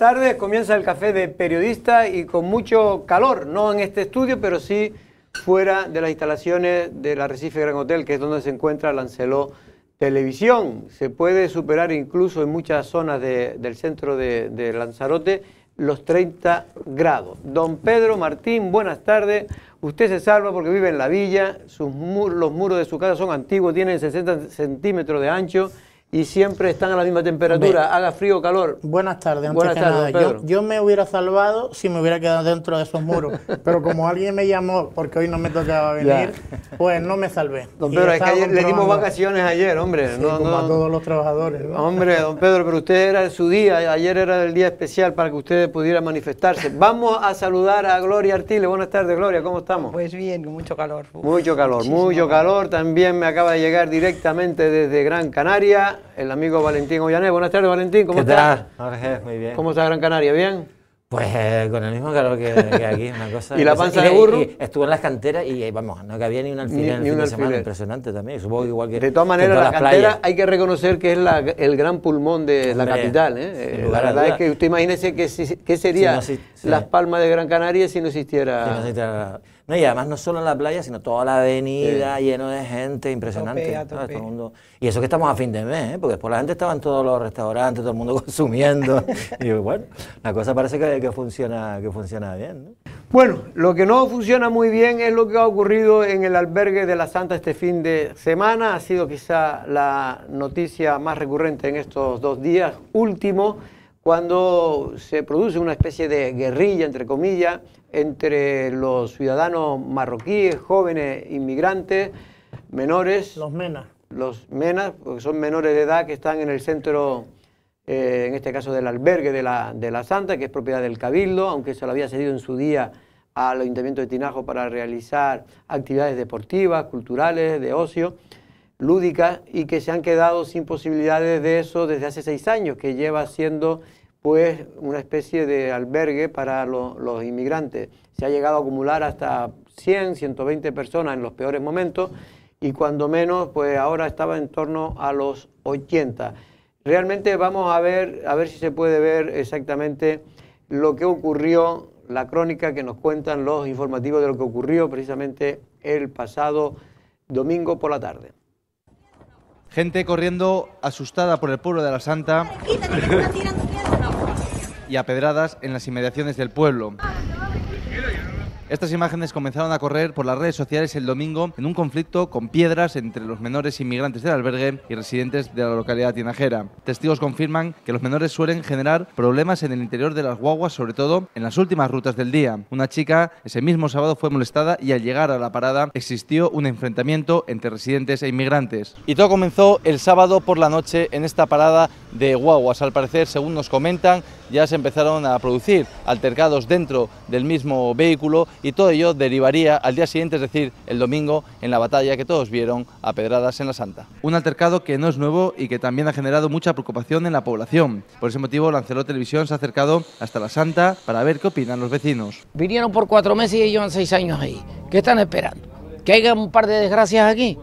tardes. Comienza el café de periodista y con mucho calor, no en este estudio, pero sí fuera de las instalaciones del Arrecife Gran Hotel, que es donde se encuentra Lancelot Televisión. Se puede superar incluso en muchas zonas del centro de, Lanzarote los 30 grados. Don Pedro Martín, buenas tardes. Usted se salva porque vive en la villa, los muros de su casa son antiguos, tienen 60 centímetros de ancho y siempre están a la misma temperatura, haga frío o calor. Buenas tardes, yo, me hubiera salvado si me hubiera quedado dentro de esos muros, pero como alguien me llamó porque hoy no me tocaba venir, pues no me salvé. Don Pedro, es que ayer le dimos vacaciones ayer, hombre. como a todos los trabajadores. Hombre, don Pedro, pero usted era su día, ayer era el día especial para que usted pudiera manifestarse. Vamos a saludar a Gloria Artile. Buenas tardes, Gloria, ¿cómo estamos? Pues bien, mucho calor. Mucho calor, mucho calor. También me acaba de llegar directamente desde Gran Canaria el amigo Valentín Ollané. Buenas tardes, Valentín. ¿Cómo estás? Jorge, Muy bien. ¿Cómo está Gran Canaria? ¿Bien? Pues eh, con el mismo calor que, aquí, una cosa. ¿Y la panza de burro? Estuve en las canteras y eh, vamos, no cabía ni un alfiler impresionante también. Supongo igual que. De todas maneras, la cantera hay que reconocer que es el gran pulmón de la capital. ¿eh? La verdad es que usted imagínese qué que sería Las Palmas de Gran Canaria Si no existiera no, y además no solo en la playa, sino toda la avenida llena lleno de gente, impresionante. Y eso que estamos a fin de mes, ¿eh? porque por la gente estaban todos los restaurantes, todo el mundo consumiendo. y bueno, la cosa parece que, funciona, que funciona bien. Bueno, lo que no funciona muy bien es lo que ha ocurrido en el albergue de la Santa este fin de semana. Ha sido quizá la noticia más recurrente en estos dos días último cuando se produce una especie de guerrilla, entre comillas, entre los ciudadanos marroquíes, jóvenes, inmigrantes, menores. Los menas. Los menas, porque son menores de edad que están en el centro, eh, en este caso del albergue de la, de la Santa, que es propiedad del Cabildo, aunque se lo había cedido en su día al Ayuntamiento de Tinajo para realizar actividades deportivas, culturales, de ocio lúdicas y que se han quedado sin posibilidades de eso desde hace seis años, que lleva siendo pues una especie de albergue para los inmigrantes. Se ha llegado a acumular hasta 100, 120 personas en los peores momentos y cuando menos, pues ahora estaba en torno a los 80. Realmente vamos a ver, a ver si se puede ver exactamente lo que ocurrió, la crónica que nos cuentan los informativos de lo que ocurrió precisamente el pasado domingo por la tarde. Gente corriendo asustada por el pueblo de la Santa y a pedradas en las inmediaciones del pueblo. Estas imágenes comenzaron a correr por las redes sociales el domingo en un conflicto con piedras entre los menores inmigrantes del albergue y residentes de la localidad tinajera. Testigos confirman que los menores suelen generar problemas en el interior de las guaguas, sobre todo en las últimas rutas del día. Una chica ese mismo sábado fue molestada y al llegar a la parada existió un enfrentamiento entre residentes e inmigrantes. Y todo comenzó el sábado por la noche en esta parada de guaguas. Al parecer, según nos comentan, ya se empezaron a producir altercados dentro del mismo vehículo y todo ello derivaría al día siguiente, es decir, el domingo, en la batalla que todos vieron a pedradas en la Santa. Un altercado que no es nuevo y que también ha generado mucha preocupación en la población. Por ese motivo, Lancelot Televisión se ha acercado hasta la Santa para ver qué opinan los vecinos. Vinieron por cuatro meses y llevan seis años ahí. ¿Qué están esperando? ¿Que haya un par de desgracias aquí?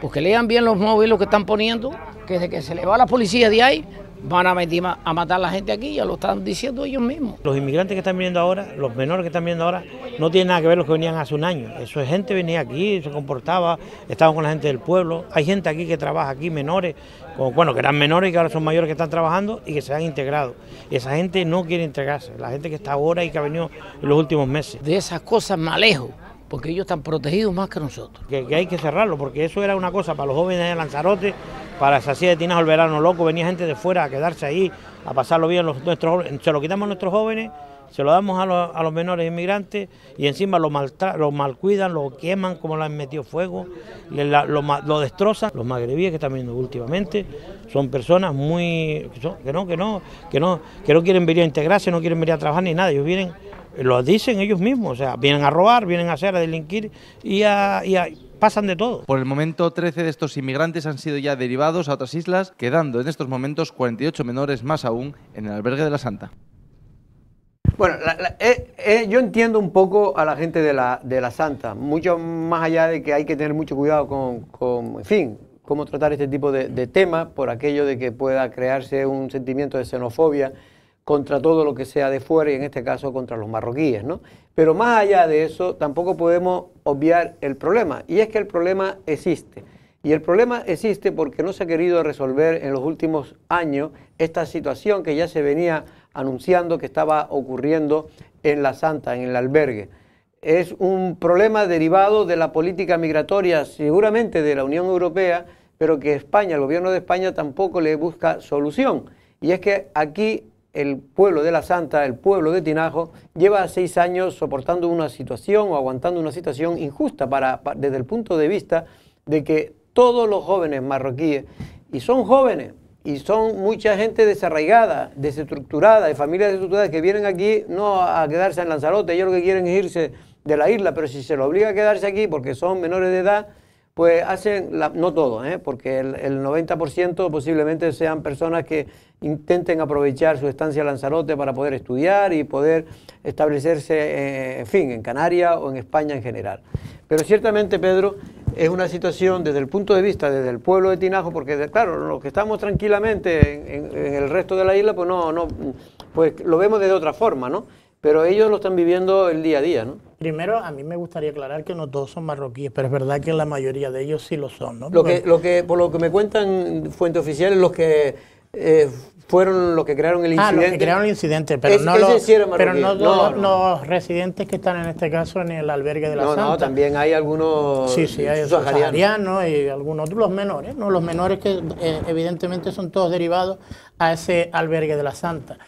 Pues que lean bien los móviles que están poniendo, que desde que se le va la policía de ahí, van a, meter, a matar a la gente aquí, ya lo están diciendo ellos mismos. Los inmigrantes que están viniendo ahora, los menores que están viniendo ahora, no tienen nada que ver los que venían hace un año. Eso es gente venía aquí, se comportaba, estaba con la gente del pueblo. Hay gente aquí que trabaja aquí, menores, bueno, que eran menores y que ahora son mayores que están trabajando y que se han integrado. esa gente no quiere entregarse, la gente que está ahora y que ha venido en los últimos meses. De esas cosas malejo porque ellos están protegidos más que nosotros. que, hay que cerrarlo, porque eso era una cosa para los jóvenes de Lanzarote, para esa silla de tinajo el verano loco, venía gente de fuera a quedarse ahí, a pasarlo bien los, nuestros se lo quitamos a nuestros jóvenes, se lo damos a los, menores inmigrantes y encima lo, lo malcuidan, lo queman como lo han metido fuego, lo, destrozan. Los magrebíes que están viendo últimamente son personas muy que, no, que no, que no, que no quieren venir a integrarse, no quieren venir a trabajar ni nada, ellos vienen, lo dicen ellos mismos, o sea, vienen a robar, vienen a hacer, a delinquir y y a pasan de todo. Por el momento, 13 de estos inmigrantes han sido ya derivados a otras islas, quedando en estos momentos 48 menores más aún en el albergue de la Santa. Bueno, eh, eh, yo entiendo un poco a la gente de la, de la Santa, mucho más allá de que hay que tener mucho cuidado con, en fin, cómo tratar este tipo de, de temas, por aquello de que pueda crearse un sentimiento de xenofobia contra todo lo que sea de fuera y en este caso contra los marroquíes, ¿no? Pero más allá de eso, tampoco podemos obviar el problema y es que el problema existe. Y el problema existe porque no se ha querido resolver en los últimos años esta situación que ya se venía anunciando que estaba ocurriendo en la Santa, en el albergue. Es un problema derivado de la política migratoria, seguramente de la Unión Europea, pero que España, el gobierno de España tampoco le busca solución. Y es que aquí el pueblo de La Santa, el pueblo de Tinajo, lleva seis años soportando una situación o aguantando una situación injusta para, desde el punto de vista de que todos los jóvenes marroquíes, y son jóvenes, y son mucha gente desarraigada, desestructurada, de familias desestructuradas que vienen aquí no a quedarse en Lanzarote, ellos lo que quieren es irse de la isla, pero si se lo obliga a quedarse aquí porque son menores de edad, pues hacen, la, no todo, ¿eh? porque el, 90% posiblemente sean personas que intenten aprovechar su estancia en Lanzarote para poder estudiar y poder establecerse, eh, en fin, en Canarias o en España en general. Pero ciertamente, Pedro, es una situación desde el punto de vista, desde el pueblo de Tinajo, porque claro, los que estamos tranquilamente en, el resto de la isla, pues no, no, pues lo vemos desde otra forma, ¿no? pero ellos lo están viviendo el día a día, ¿no? Primero, a mí me gustaría aclarar que no todos son marroquíes, pero es verdad que la mayoría de ellos sí lo son, ¿no? Lo que, lo que, por lo que me cuentan fuentes oficiales, los que eh, fueron los que crearon el ah, incidente. Ah, crearon el incidente, pero no, los, residentes que están en este caso en el albergue de la Santa. No, no, también hay algunos sí, saharianos. y algunos los menores, ¿no? Los menores que eh, evidentemente son todos derivados a ese albergue de la Santa.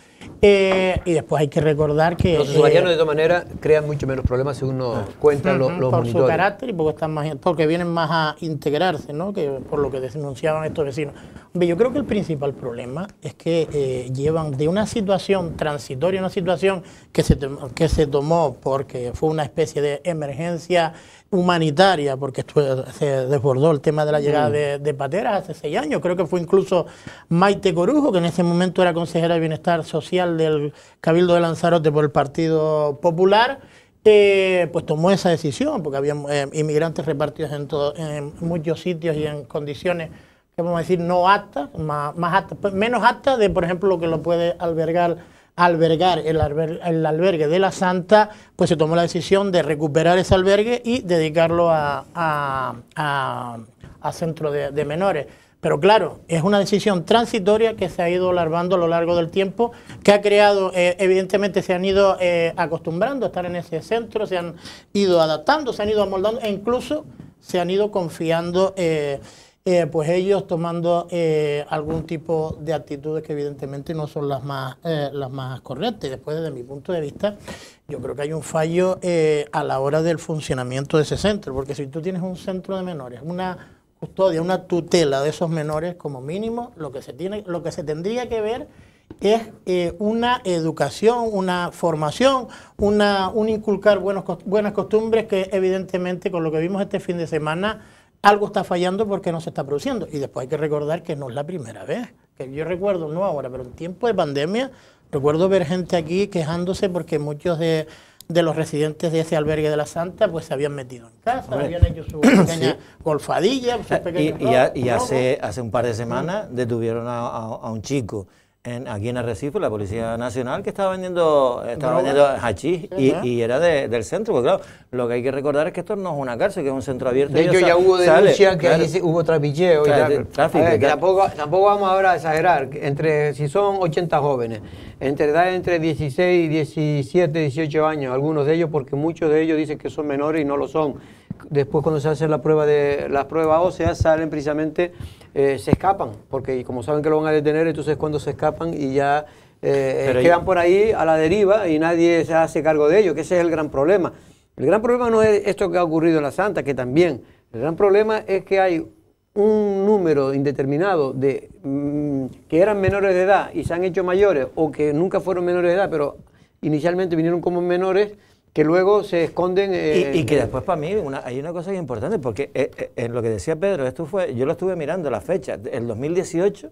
Eh, y después hay que recordar que... Los subayanos, eh, de todas manera crean mucho menos problemas si uno ah. cuenta los, por su carácter y porque, están más, porque vienen más a integrarse, ¿no? que por lo que denunciaban estos vecinos. Yo creo que el principal problema es que eh, llevan de una situación transitoria, una situación que se, que se tomó porque fue una especie de emergencia humanitaria, porque se desbordó el tema de la llegada mm. de, Pateras hace seis años. Creo que fue incluso Maite Corujo, que en ese momento era consejera de Bienestar Social del Cabildo de Lanzarote por el Partido Popular, eh, pues tomó esa decisión, porque había eh, inmigrantes repartidos en, todo, en muchos sitios y en condiciones que vamos a decir no aptas, más, aptas, pues, menos aptas de, por ejemplo, lo que lo puede albergar albergar el, albergue de la Santa, pues se tomó la decisión de recuperar ese albergue y dedicarlo a, centro de, menores. Pero claro, es una decisión transitoria que se ha ido larvando a lo largo del tiempo, que ha creado, eh, evidentemente se han ido eh, acostumbrando a estar en ese centro, se han ido adaptando, se han ido amoldando e incluso se han ido confiando. Eh, eh, pues ellos tomando eh, algún tipo de actitudes que evidentemente no son las más, eh, las más correctas. Y después, desde mi punto de vista, yo creo que hay un fallo a la hora del funcionamiento de ese centro, porque si tú tienes un centro de menores, una custodia, una tutela de esos menores, como mínimo, lo que se, tiene, lo que se tendría que ver es una educación, una formación, una, un inculcar buenas costumbres que evidentemente con lo que vimos este fin de semana algo está fallando porque no se está produciendo. Y después hay que recordar que no es la primera vez. Que yo recuerdo, no ahora, pero en tiempo de pandemia, recuerdo ver gente aquí quejándose porque muchos de, los residentes de ese albergue de la Santa pues se habían metido en casa, habían hecho su pequeña golfadilla, sus ah, y, hace, hace un par de semanas detuvieron a un chico en, aquí en Arrecife, la Policía Nacional, que estaba vendiendo, eh, estaba vendiendo hachís y, era del centro. Porque claro, lo que hay que recordar es que esto no es una cárcel, que es un centro abierto. De hecho, ya hubo denuncia que hubo trapilleo. y tampoco, vamos ahora a exagerar. Entre, si son 80 jóvenes, entre edad entre 16, y 17, 18 años, algunos de ellos, porque muchos de ellos dicen que son menores y no lo son. Después, cuando se hacen la prueba de las pruebas óseas, salen precisamente eh, se escapan, porque como saben que lo van a detener, entonces cuando se escapan y ya eh, eh, quedan por ahí a la deriva y nadie se hace cargo de ellos, que ese es el gran problema. El gran problema no es esto que ha ocurrido en la Santa, que también, el gran problema es que hay un número indeterminado de mm, que eran menores de edad y se han hecho mayores o que nunca fueron menores de edad, pero inicialmente vinieron como menores que luego se esconden. y, que después para mí hay una cosa importante, porque eh, eh, lo que decía Pedro, esto fue, yo lo estuve mirando la fecha, el 2018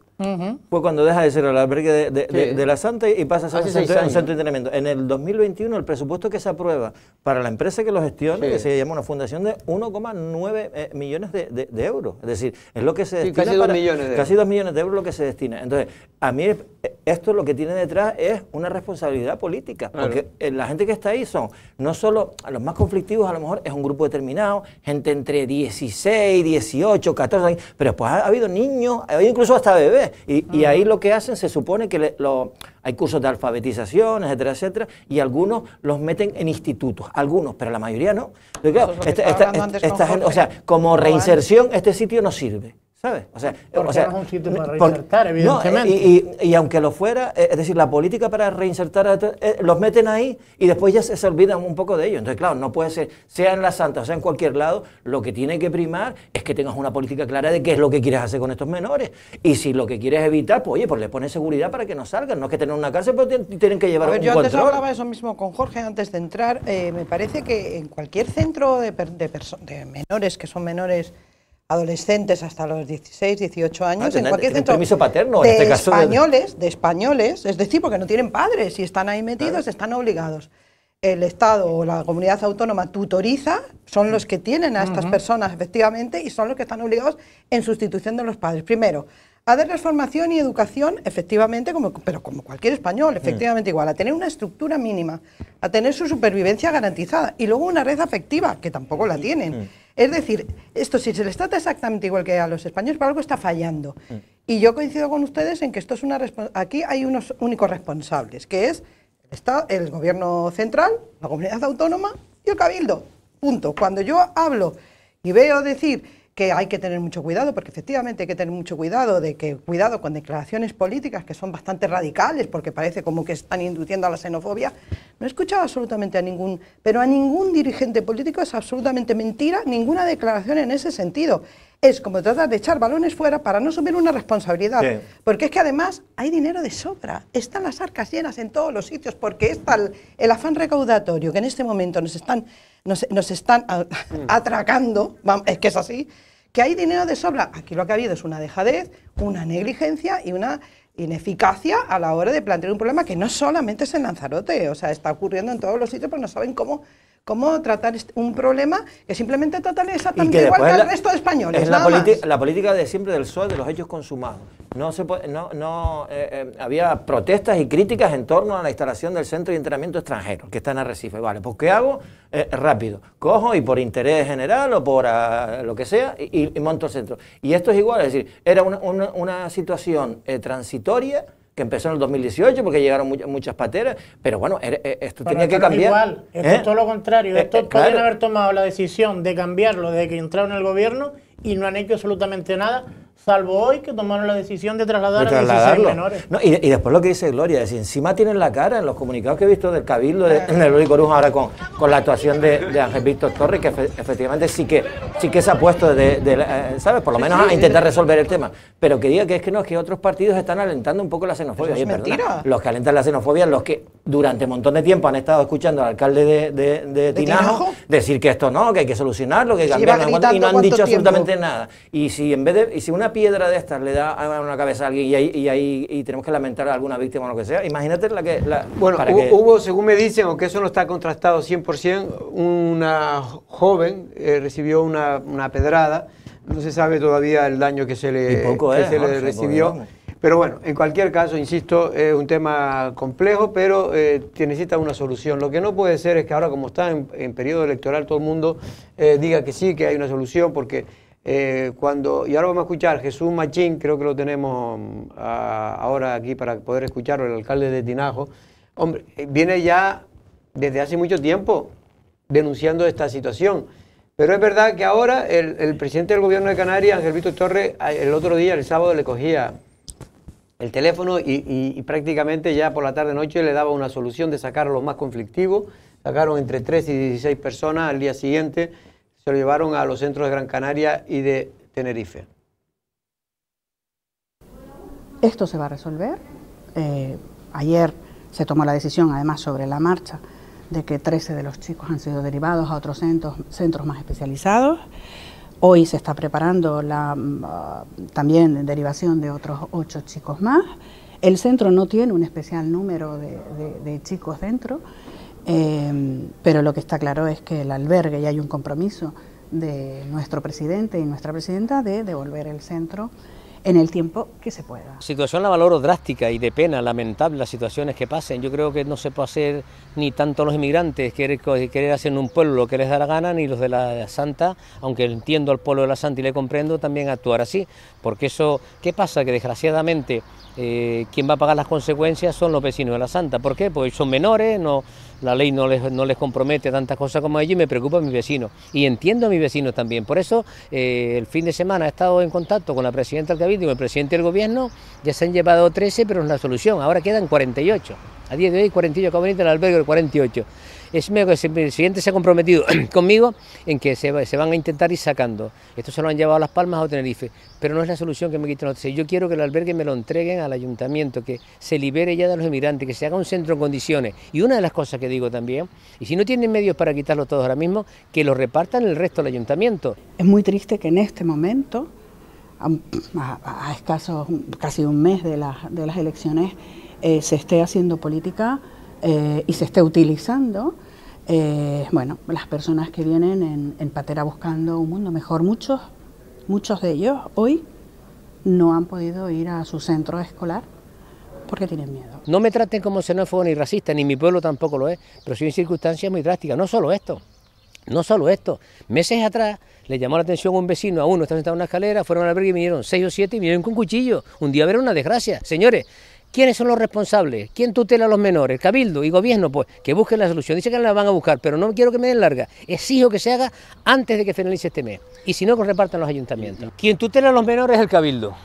fue cuando deja de ser el albergue de, la Santa y pasa a ser un centro, de entrenamiento. En el 2021 el presupuesto que se aprueba para la empresa que lo gestiona, que se llama una fundación de 1,9 eh, millones de, euros. Es decir, es lo que se destina. casi 2 millones Casi 2 millones de euros lo que se destina. Entonces, a mí esto lo que tiene detrás es una responsabilidad política, porque eh, la gente que está ahí son no solo los más conflictivos, a lo mejor es un grupo determinado, gente entre 16, 18, 14 pero después ha, habido niños, incluso hasta bebés, y, ah. ahí lo que hacen se supone que hay cursos de alfabetización, etcétera, etcétera, y algunos los meten en institutos, algunos, pero la mayoría no. o sea, como reinserción este sitio no sirve. ¿Sabes? O sea, o no es un sitio para eh, reinsertar, eh, evidentemente. y, y, aunque lo fuera, eh, es decir, la política para reinsertar, los meten ahí y después ya se, olvidan un poco de ellos. Entonces, claro, no puede ser, sea en la Santa, o sea en cualquier lado, lo que tiene que primar es que tengas una política clara de qué es lo que quieres hacer con estos menores. Y si lo que quieres evitar, pues oye, pues le pones seguridad para que no salgan. No es que tengan una cárcel, pero tienen que llevar a ver, yo antes hablaba eso mismo con Jorge antes de entrar. me parece que en cualquier centro de, de, de menores, que son menores adolescentes hasta los 16, 18 años, ah, en cualquier centro este de españoles, de... españoles, es decir, porque no tienen padres y están ahí metidos, están obligados. El Estado o la comunidad autónoma tutoriza, son los que tienen a estas personas efectivamente y son los que están obligados en sustitución de los padres. Primero, a darles formación y educación, efectivamente, como, pero como cualquier español, mm. efectivamente igual, a tener una estructura mínima, a tener su supervivencia garantizada y luego una red afectiva, que tampoco la mm, tienen. Mm. Es decir, esto si se les trata exactamente igual que a los españoles, pero algo está fallando. Mm. Y yo coincido con ustedes en que esto es una aquí hay unos únicos responsables, que es está el gobierno central, la comunidad autónoma y el cabildo. Punto. Cuando yo hablo y veo decir que hay que tener mucho cuidado, porque efectivamente hay que tener mucho cuidado de que cuidado con declaraciones políticas que son bastante radicales, porque parece como que están induciendo a la xenofobia. No he escuchado absolutamente a ningún, pero a ningún dirigente político es absolutamente mentira ninguna declaración en ese sentido es como tratar de echar balones fuera para no asumir una responsabilidad. Porque es que además hay dinero de sobra, están las arcas llenas en todos los sitios, porque está tal el afán recaudatorio que en este momento nos están, nos, nos están mm. atracando, es que es así, que hay dinero de sobra. Aquí lo que ha habido es una dejadez, una negligencia y una ineficacia a la hora de plantear un problema que no solamente es en Lanzarote, o sea, está ocurriendo en todos los sitios, pero no saben cómo cómo tratar un problema que simplemente tratar exactamente igual que el resto de españoles. Es la, política de siempre del sol, e, de los hechos consumados. No se no, eh, eh, había protestas y críticas en torno a la instalación del centro de entrenamiento extranjero, que está en Arrecife. Vale, pues ¿qué hago? Eh, rápido. Cojo y por interés general o por ah, lo que sea y, monto el centro. Y esto es igual, es decir, era una situación transitoria que empezó en el 2018 porque llegaron muchas, muchas pateras, pero bueno, er, e, esto tenía que cambiar. igual, esto ¿eh? es todo lo contrario. Eh, Estos eh, pueden haber tomado la decisión de cambiarlo desde que entraron en el gobierno y no han hecho absolutamente nada salvo hoy que tomaron la decisión de trasladar a 16 menores. y, después lo que dice Gloria, es encima tienen la cara en los comunicados que he visto del Cabildo de, de Luis Coruja ahora con, con la actuación de, Ángel Víctor Torres, que efectivamente sí que, sí que se ha puesto, de, eh, ¿sabes? Por lo menos a intentar resolver el tema. Pero que diga que es que no, es que otros partidos están alentando un poco la xenofobia. Es los que alentan la xenofobia, los que durante un montón de tiempo han estado escuchando al alcalde de, Tinajo, decir que esto no, que hay que solucionarlo, que hay que cambiarlo, y no han dicho absolutamente nada. Y si en vez de, y si una piedra de estas le da a una cabeza a alguien y ahí, y, ahí, tenemos que lamentar a alguna víctima o lo que sea, imagínate la que... La, bueno, hubo, según me dicen, aunque eso no está contrastado 100%, una joven eh, recibió una, pedrada, no se sabe todavía el daño que se le, que se le recibió. Pero bueno, en cualquier caso, insisto, es un tema complejo, pero eh, necesita una solución. Lo que no puede ser es que ahora, como está en, periodo electoral, todo el mundo eh, diga que sí, que hay una solución, porque eh, cuando. Y ahora vamos a escuchar Jesús Machín, creo que lo tenemos mm, ahora aquí para poder escucharlo, el alcalde de Tinajo. Hombre, eh, viene ya desde hace mucho tiempo denunciando esta situación. Pero es verdad que ahora el, el presidente del gobierno de Canarias, Ángel Víctor Torres, el otro día, el sábado, le cogía el teléfono y, prácticamente ya por la tarde-noche le daba una solución de sacar a los más conflictivos. Sacaron entre 3 y 16 personas al día siguiente, se lo llevaron a los centros de Gran Canaria y de Tenerife. Esto se va a resolver. Eh, ayer se tomó la decisión, además, sobre la marcha, de que 13 de los chicos han sido derivados a otros centros más especializados. Hoy se está preparando la, mm, ah, también derivación de otros ocho chicos más. El centro no tiene un especial número de, chicos dentro, em, pero lo que está claro es que el albergue, y hay un compromiso de nuestro presidente y nuestra presidenta de devolver el centro en el tiempo que se pueda. Situación la valoro drástica y de pena, lamentable las situaciones que pasen. Yo creo que no se puede hacer ni tanto los inmigrantes querer, querer hacer en un pueblo lo que les da la gana, ni los de la Santa, aunque entiendo al pueblo de la Santa y le comprendo, también actuar así. Porque eso, ¿qué pasa? Que desgraciadamente eh, quien va a pagar las consecuencias son los vecinos de La Santa. ¿Por qué? Porque son menores, no, la ley no les, no les compromete tantas cosas como a ellos me preocupa a mis vecinos. Y entiendo a mis vecinos también. Por eso eh, el fin de semana he estado en contacto con la presidenta del Cabildo y con el presidente del Gobierno. Ya se han llevado 13, pero es una solución. Ahora quedan 48. A día de hoy 48, acabo de venir del albergue 48 que el presidente se ha comprometido conmigo en que se, van a intentar ir sacando. Esto se lo han llevado a Las Palmas o Tenerife, pero no es la solución que me quiten. los Yo quiero que el albergue me lo entreguen al ayuntamiento, que se libere ya de los emigrantes, que se haga un centro en condiciones. Y una de las cosas que digo también, y si no tienen medios para quitarlo todos ahora mismo, que lo repartan el resto del ayuntamiento. Es muy triste que en este momento, a, casi un mes de, las elecciones, eh, se esté haciendo política eh, y se esté utilizando, eh, bueno, las personas que vienen en, Patera buscando un mundo mejor, muchos, muchos de ellos hoy no han podido ir a su centro escolar porque tienen miedo. No me traten como xenófobo ni racista, ni mi pueblo tampoco lo es, pero sí hay circunstancias muy drásticas, no solo esto. No solo esto, meses atrás le llamó la atención un vecino, a uno, está sentado en una escalera, fueron al albergue y vinieron seis o siete y vinieron con cuchillo. Un día ver una desgracia. Señores, ¿Quiénes son los responsables? ¿Quién tutela a los menores? Cabildo y gobierno, pues, que busquen la solución. Dice que la van a buscar, pero no quiero que me den larga. Exijo que se haga antes de que finalice este mes. Y si no, que repartan los ayuntamientos. ¿Quién tutela a los menores es el cabildo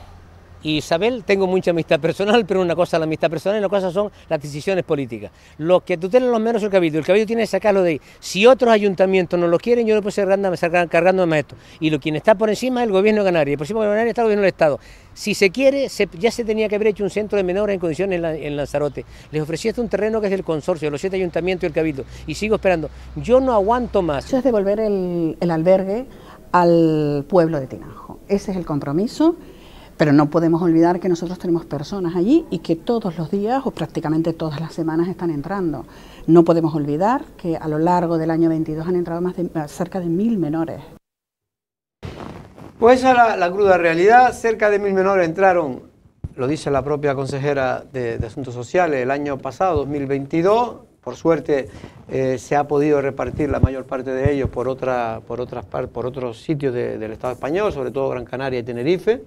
y Isabel tengo mucha amistad personal, pero una cosa es la amistad personal y una cosa son las decisiones políticas. Lo que tutelan los menos es el cabildo. El cabildo tiene que sacarlo de ahí. Si otros ayuntamientos no lo quieren, yo no puedo ser cargándome más esto. Y lo quien está por encima es el gobierno de Canarias. Por encima del gobierno de Canarias está el gobierno del Estado. Si se quiere, ya se tenía que haber hecho un centro de menores en condiciones en, Lanzarote. Les ofrecí un terreno que es del consorcio, los siete ayuntamientos y el cabildo. Y sigo esperando. Yo no aguanto más. Eso es devolver el, el albergue al pueblo de Tinajo. Ese es el compromiso. Pero no podemos olvidar que nosotros tenemos personas allí y que todos los días o prácticamente todas las semanas están entrando. No podemos olvidar que a lo largo del año 22 han entrado más de, cerca de mil menores. Pues esa es la, cruda realidad. Cerca de mil menores entraron, lo dice la propia consejera de, Asuntos Sociales, el año pasado, 2022. Por suerte eh, se ha podido repartir la mayor parte de ellos por, otra, por, otras, por otros sitios del Estado español, sobre todo Gran Canaria y Tenerife.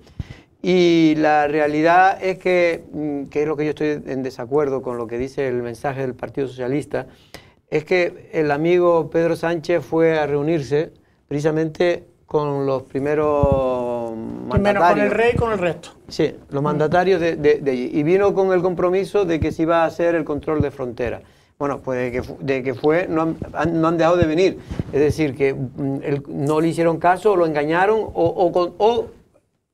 Y la realidad es que, mm, que es lo que yo estoy en desacuerdo con lo que dice el mensaje del Partido Socialista, es que el amigo Pedro Sánchez fue a reunirse precisamente con los primeros mandatarios. Menos con el rey y con el resto. Sí, los mandatarios de, y vino con el compromiso de que se iba a hacer el control de frontera. Bueno, pues de que, fue, no han, dejado de venir. Es decir, que mm, no le hicieron caso, lo engañaron o, o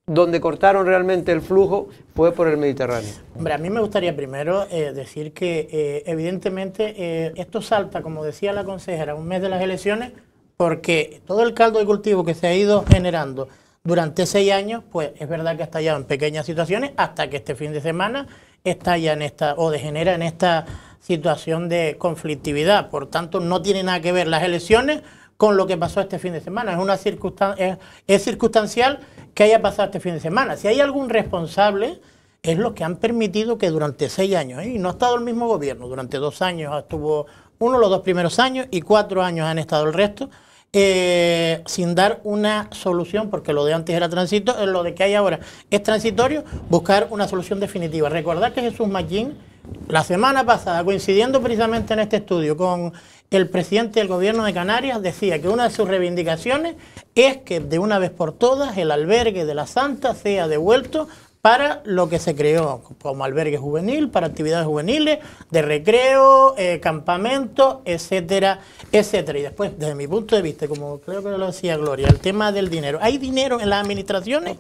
donde cortaron realmente el flujo fue por el Mediterráneo. Hombre, a mí me gustaría primero eh, decir que eh, evidentemente eh, esto salta, como decía la consejera, un mes de las elecciones, porque todo el caldo de cultivo que se ha ido generando durante seis años, pues es verdad que ha estallado en pequeñas situaciones hasta que este fin de semana estalla en esta o degenera en esta situación de conflictividad. Por tanto, no tiene nada que ver las elecciones con lo que pasó este fin de semana. Es, una es, circunstancial que haya pasado este fin de semana. Si hay algún responsable, es lo que han permitido que durante seis años, ¿eh? y no ha estado el mismo gobierno, durante dos años estuvo uno los dos primeros años y cuatro años han estado el resto, eh, sin dar una solución, porque lo de antes era transitorio, eh, lo de que hay ahora es transitorio, buscar una solución definitiva. Recordar que Jesús Magín... La semana pasada, coincidiendo precisamente en este estudio con el presidente del gobierno de Canarias, decía que una de sus reivindicaciones es que de una vez por todas el albergue de la Santa sea devuelto para lo que se creó como albergue juvenil, para actividades juveniles, de recreo, eh, campamento, etcétera, etcétera. Y después, desde mi punto de vista, como creo que lo decía Gloria, el tema del dinero. Hay dinero en las administraciones,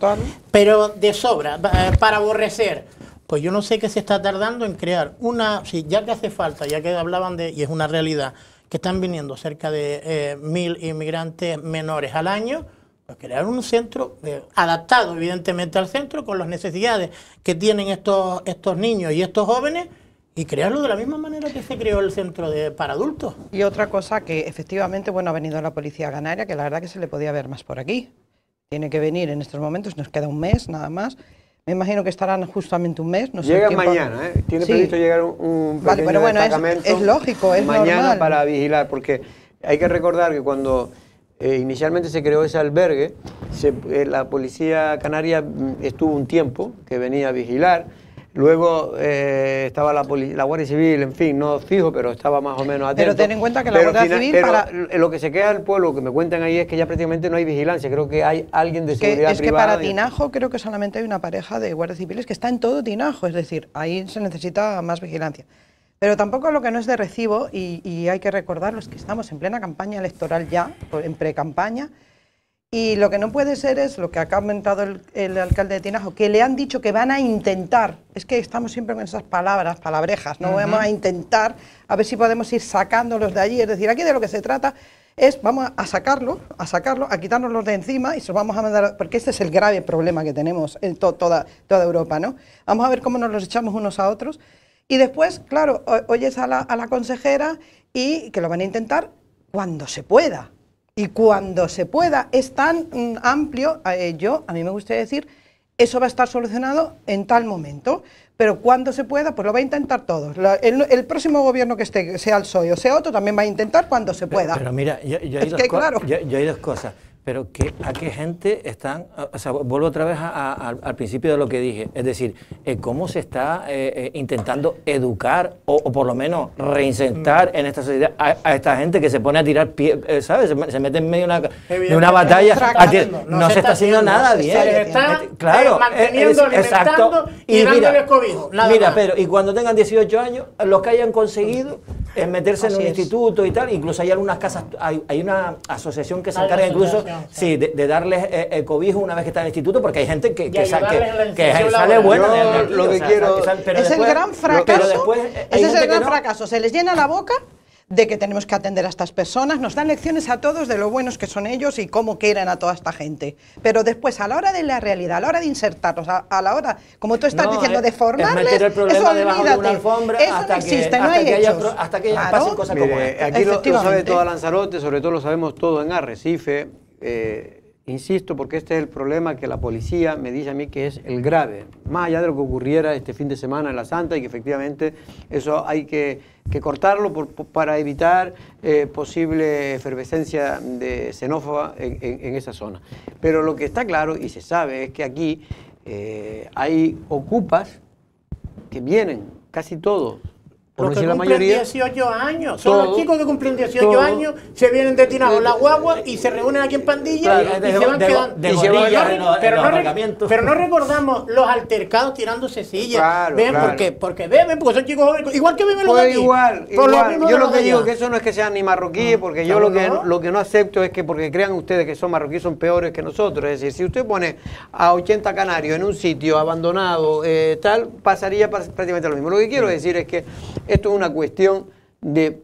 pero de sobra, eh, para aborrecer pues yo no sé qué se está tardando en crear una, si ya que hace falta, ya que hablaban de, y es una realidad, que están viniendo cerca de eh, mil inmigrantes menores al año, pues crear un centro eh, adaptado evidentemente al centro con las necesidades que tienen estos, estos niños y estos jóvenes y crearlo de la misma manera que se creó el centro de, para adultos. Y otra cosa que efectivamente, bueno, ha venido la policía canaria, que la verdad que se le podía ver más por aquí. Tiene que venir en estos momentos, nos queda un mes nada más, me imagino que estarán justamente un mes. No Llega mañana, ¿eh? Tiene previsto llegar un pequeño vale, pero es, lógico, es mañana para vigilar, porque hay que recordar que cuando eh, inicialmente se creó ese albergue, eh, la policía canaria mm, estuvo un tiempo que venía a vigilar Luego eh, estaba la, la, Guardia Civil, en fin, no fijo, pero estaba más o menos atento. Pero ten en cuenta que la Guardia Civil... lo que se queda del pueblo, que me cuentan ahí, es que ya prácticamente no hay vigilancia. Creo que hay alguien de seguridad que, es que para Tinajo creo que solamente hay una pareja de guardias civiles que está en todo Tinajo. Es decir, ahí se necesita más vigilancia. Pero tampoco lo que no es de recibo, y, hay que recordarlo, es que estamos en plena campaña electoral ya, en pre-campaña, y lo que no puede ser es lo que ha comentado el, alcalde de Tinajo, que le han dicho que van a intentar, es que estamos siempre con esas palabras, palabrejas, no vamos a intentar, a ver si podemos ir sacándolos de allí. Es decir, aquí de lo que se trata es vamos a sacarlo, a sacarlo, a quitárnoslos de encima y se los vamos a mandar, porque este es el grave problema que tenemos en toda, Europa, ¿no? Vamos a ver cómo nos los echamos unos a otros. Y después, claro, oyes a la consejera y que lo van a intentar cuando se pueda y cuando se pueda, es tan mm, amplio, eh, yo, a mí me gustaría decir, eso va a estar solucionado en tal momento, pero cuando se pueda, pues lo va a intentar todos. el, próximo gobierno que esté, sea el PSOE o sea otro, también va a intentar cuando se pueda. Pero, mira, yo hay dos cosas pero que, ¿a qué gente están? O sea, vuelvo otra vez al principio de lo que dije, es decir, eh, cómo se está eh, eh, intentando educar o, por lo menos reinsertar mm. en esta sociedad a, esta gente que se pone a tirar pie, ¿sabes? Se, mete en medio de una, de una batalla, no, se, está, haciendo nada bien. está claro, manteniendo, alimentando y, mira, cobijo, mira pero y cuando tengan 18 años, los que hayan conseguido es meterse en un instituto y tal, incluso hay algunas casas, hay, hay una asociación que se encarga incluso sí, de, darles eh, cobijo una vez que está en el instituto, porque hay gente que, sale bueno. lo que quiero. es el gran fracaso. ese es el gran fracaso. Se les llena la boca de que tenemos que atender a estas personas, nos dan lecciones a todos de lo buenos que son ellos y cómo quieren a toda esta gente. Pero después, a la hora de la realidad, a la hora de insertarnos a, la hora, como tú estás diciendo, de formarles, eso hasta existe, que, no hasta que hasta que pasen cosas como Aquí lo, sabe Lanzarote, sobre todo lo sabemos todo en Arrecife, eh, insisto, porque este es el problema que la policía me dice a mí que es el grave, más allá de lo que ocurriera este fin de semana en La Santa y que efectivamente eso hay que, cortarlo para evitar eh, posible efervescencia de xenófoba en, esa zona. Pero lo que está claro y se sabe es que aquí eh, hay ocupas que vienen, casi todos, por los la cumplen mayoría, 18 años. Son los chicos que cumplen 18 años, se vienen destinados a la guagua y se reúnen aquí en pandilla y, se van quedando. pero, no, recordamos los altercados tirándose sillas. ¿Ven? Porque, porque beben, porque son chicos jóvenes. Igual que beben los pues yo lo que digo que eso no es que sean ni marroquíes, mm. porque yo lo que, no? lo que no acepto es que porque crean ustedes que son marroquíes son peores que nosotros. Es decir, si usted pone a 80 canarios en un sitio abandonado, eh, tal, pasaría prácticamente lo mismo. Lo que quiero mm. decir es que esto es una cuestión, de,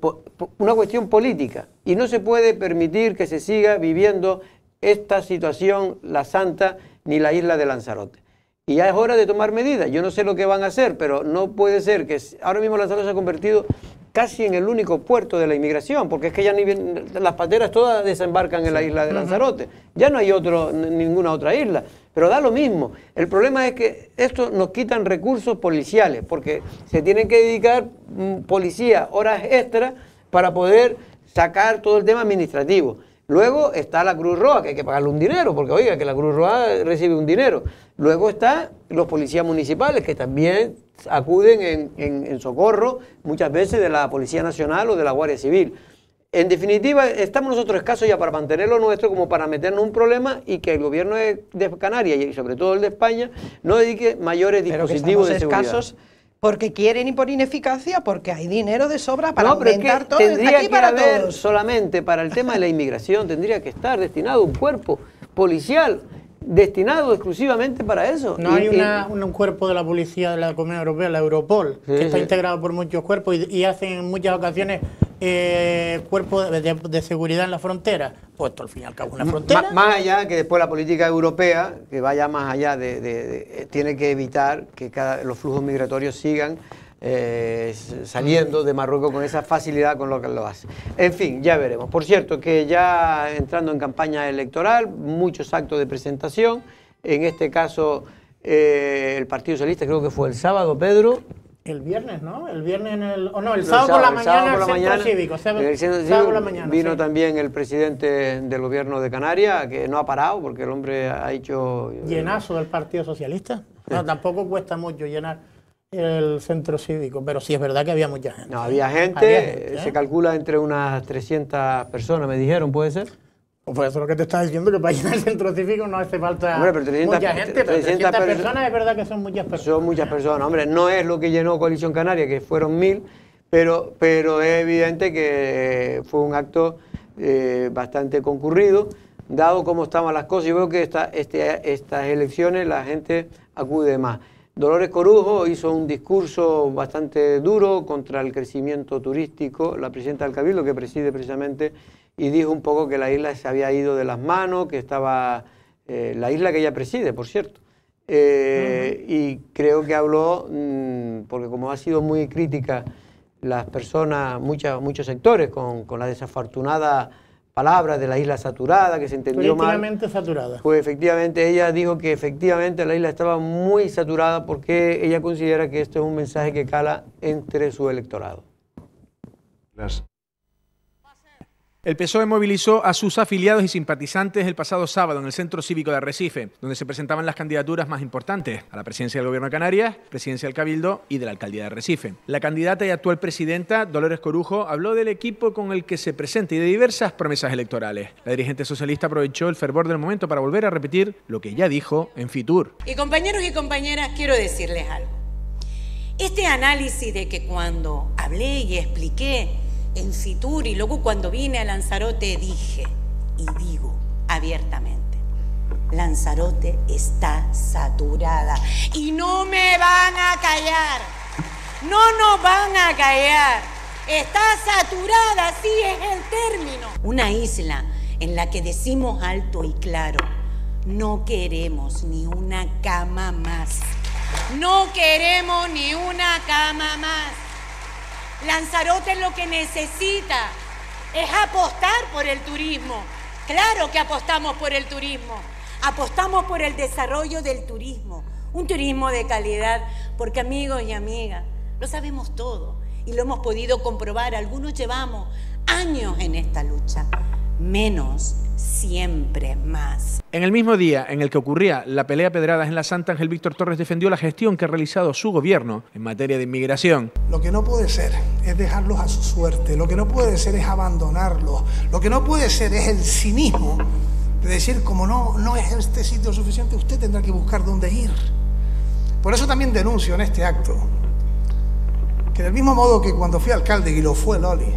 una cuestión política y no se puede permitir que se siga viviendo esta situación, la Santa ni la isla de Lanzarote. Y ya es hora de tomar medidas. Yo no sé lo que van a hacer, pero no puede ser que ahora mismo Lanzarote se ha convertido casi en el único puerto de la inmigración, porque es que ya ni las pateras todas desembarcan en la isla de Lanzarote. Ya no hay otro, ninguna otra isla. Pero da lo mismo. El problema es que esto nos quitan recursos policiales, porque se tienen que dedicar mm, policías horas extras para poder sacar todo el tema administrativo. Luego está la Cruz Roja, que hay que pagarle un dinero, porque oiga, que la Cruz Roja recibe un dinero. Luego están los policías municipales, que también acuden en socorro muchas veces de la Policía Nacional o de la Guardia Civil. En definitiva, estamos nosotros escasos ya para mantener lo nuestro como para meternos un problema y que el gobierno de, Canarias y sobre todo el de España no dedique mayores dispositivos de escasos porque quieren y por ineficacia, porque hay dinero de sobra para no, aumentar es todo. Tendría que para haber solamente para el tema de la inmigración tendría que estar destinado un cuerpo policial destinado exclusivamente para eso. No hay un cuerpo de la policía de la Comunidad Europea, la Europol, que está integrado por muchos cuerpos y, hacen en muchas ocasiones eh, cuerpos de, seguridad en la frontera. Puesto pues al fin y al cabo una frontera. más allá que después la política europea, que vaya más allá, de, tiene que evitar que cada, los flujos migratorios sigan eh, saliendo de Marruecos con esa facilidad con lo que lo hace. En fin, ya veremos. Por cierto, que ya entrando en campaña electoral, muchos actos de presentación, en este caso eh, el Partido Socialista creo que fue el sábado, Pedro, el viernes, ¿no? El viernes en el. O no, el, sábado, por la mañana, el centro cívico. por la mañana, vino también el presidente del gobierno de Canarias, que no ha parado porque el hombre ha hecho. Eh, Llenazo del Partido Socialista. No, tampoco cuesta mucho llenar el centro cívico, pero sí es verdad que había mucha gente. No, ¿eh? había gente, eh, se ¿eh? calcula entre unas 300 personas, me dijeron, ¿puede ser? Pues eso es lo que te estaba diciendo, que para llenar el centro cívico no hace falta pero 300, mucha gente, 300, pero 300 personas, es verdad que son muchas personas. Son muchas personas, hombre, no es lo que llenó Coalición Canaria, que fueron mil, pero, pero es evidente que fue un acto bastante concurrido, dado cómo estaban las cosas, y veo que esta, este, estas elecciones la gente acude más. Dolores Corujo hizo un discurso bastante duro contra el crecimiento turístico, la presidenta del Cabildo, que preside precisamente, y dijo un poco que la isla se había ido de las manos, que estaba eh, la isla que ella preside, por cierto. Eh, y creo que habló, mm, porque como ha sido muy crítica las personas, muchos sectores, con la desafortunada palabras de la isla saturada, que se entendió mal. saturada. Pues efectivamente, ella dijo que efectivamente la isla estaba muy saturada porque ella considera que esto es un mensaje que cala entre su electorado. Las el PSOE movilizó a sus afiliados y simpatizantes el pasado sábado en el Centro Cívico de Arrecife, donde se presentaban las candidaturas más importantes a la presidencia del Gobierno de Canarias, presidencia del Cabildo y de la alcaldía de Arrecife. La candidata y actual presidenta, Dolores Corujo, habló del equipo con el que se presenta y de diversas promesas electorales. La dirigente socialista aprovechó el fervor del momento para volver a repetir lo que ya dijo en Fitur. Y compañeros y compañeras, quiero decirles algo. Este análisis de que cuando hablé y expliqué en Fitur y luego cuando vine a Lanzarote dije y digo abiertamente, Lanzarote está saturada y no me van a callar, no nos van a callar, está saturada, sí es el término. Una isla en la que decimos alto y claro, no queremos ni una cama más. No queremos ni una cama más. Lanzarote lo que necesita es apostar por el turismo. Claro que apostamos por el turismo. Apostamos por el desarrollo del turismo. Un turismo de calidad, porque amigos y amigas, lo sabemos todo y lo hemos podido comprobar. Algunos llevamos años en esta lucha menos, siempre más. En el mismo día en el que ocurría la pelea pedradas en la Santa Ángel, Víctor Torres defendió la gestión que ha realizado su gobierno en materia de inmigración. Lo que no puede ser es dejarlos a su suerte, lo que no puede ser es abandonarlos, lo que no puede ser es el cinismo de decir, como no, no es este sitio suficiente, usted tendrá que buscar dónde ir. Por eso también denuncio en este acto que del mismo modo que cuando fui alcalde y lo fue Loli,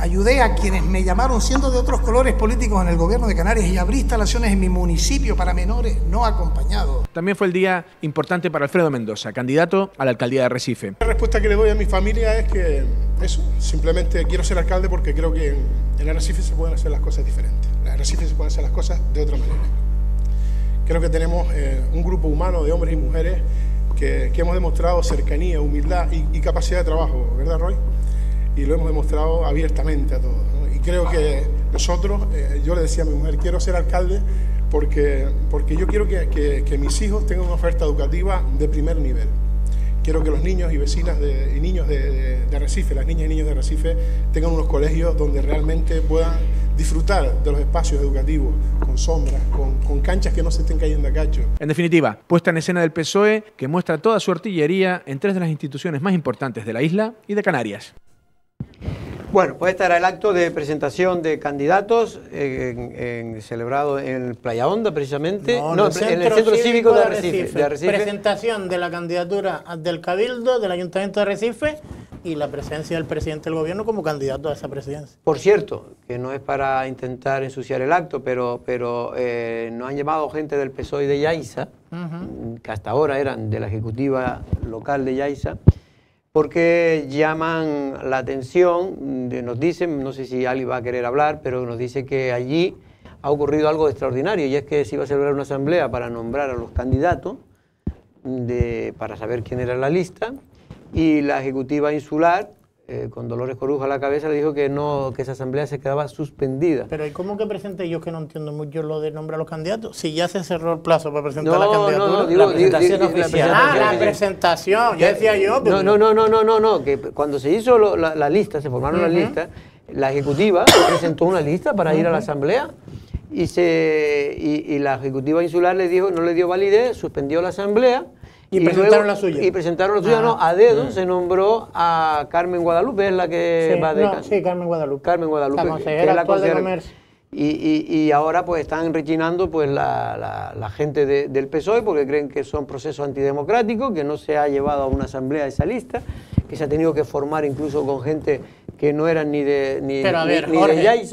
Ayudé a quienes me llamaron siendo de otros colores políticos en el gobierno de Canarias y abrí instalaciones en mi municipio para menores no acompañados. También fue el día importante para Alfredo Mendoza, candidato a la alcaldía de Recife. La respuesta que le doy a mi familia es que eso, simplemente quiero ser alcalde porque creo que en el Recife se pueden hacer las cosas diferentes. En Recife se pueden hacer las cosas de otra manera. Creo que tenemos eh, un grupo humano de hombres y mujeres que, hemos demostrado cercanía, humildad y capacidad de trabajo, ¿verdad, Roy? y lo hemos demostrado abiertamente a todos. Y creo que nosotros, eh, yo le decía a mi mujer, quiero ser alcalde porque, porque yo quiero que, que, mis hijos tengan una oferta educativa de primer nivel. Quiero que los niños y vecinas de, y niños de, de, Recife, las niñas y niños de Recife, tengan unos colegios donde realmente puedan disfrutar de los espacios educativos, con sombras, con, con, canchas que no se estén cayendo a cacho. En definitiva, puesta en escena del PSOE que muestra toda su artillería en tres de las instituciones más importantes de la isla y de Canarias. Bueno, pues este era el acto de presentación de candidatos eh, celebrado en Playa Honda, precisamente. en, el centro, Cívico, de, Recife, Presentación de la candidatura del Cabildo, del Ayuntamiento de Recife y la presencia del presidente del gobierno como candidato a esa presidencia. Por cierto, que no es para intentar ensuciar el acto, pero, pero eh, nos han llamado gente del PSOE de Yaiza, que hasta ahora eran de la ejecutiva local de Yaiza porque llaman la atención, nos dicen, no sé si Ali va a querer hablar, pero nos dice que allí ha ocurrido algo extraordinario y es que se iba a celebrar una asamblea para nombrar a los candidatos, para saber quién era la lista, y la ejecutiva insular eh, con Dolores Coruja a la cabeza, le dijo que no, que esa asamblea se quedaba suspendida. Pero ¿y cómo que presente? yo que no entiendo mucho lo de nombre a los candidatos? Si ya se cerró el plazo para presentar la candidatura. la presentación la presentación, decía yo. No, no, no, no, no, no, que cuando se hizo la, lista, se formaron las listas, la ejecutiva presentó una lista para ir a la asamblea y, se, y la ejecutiva insular le dijo, no le dio validez, suspendió la asamblea y, presentaron la suya. Y presentaron la suya, no, ah. a dedo mm. se nombró a Carmen Guadalupe, es la que va de... No, sí, Carmen Guadalupe. Carmen Guadalupe. que es la de comercio. Y, y, ahora pues están rechinando pues la, gente del PSOE porque creen que son procesos antidemocráticos, que no se ha llevado a una asamblea esa lista, que se ha tenido que formar incluso con gente que no eran ni de ni, pero a ver,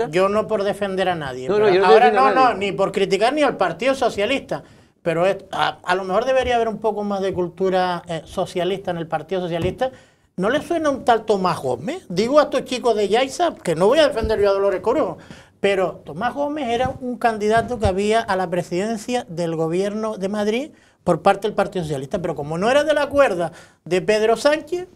Yo no por defender a nadie. ahora no, no, ni por criticar ni al Partido Socialista pero a, lo mejor debería haber un poco más de cultura eh, socialista en el Partido Socialista. ¿No le suena un tal Tomás Gómez? Digo a estos chicos de Yaiza, que no voy a defender yo a Dolores Corujo, pero Tomás Gómez era un candidato que había a la presidencia del gobierno de Madrid por parte del Partido Socialista, pero como no era de la cuerda de Pedro Sánchez,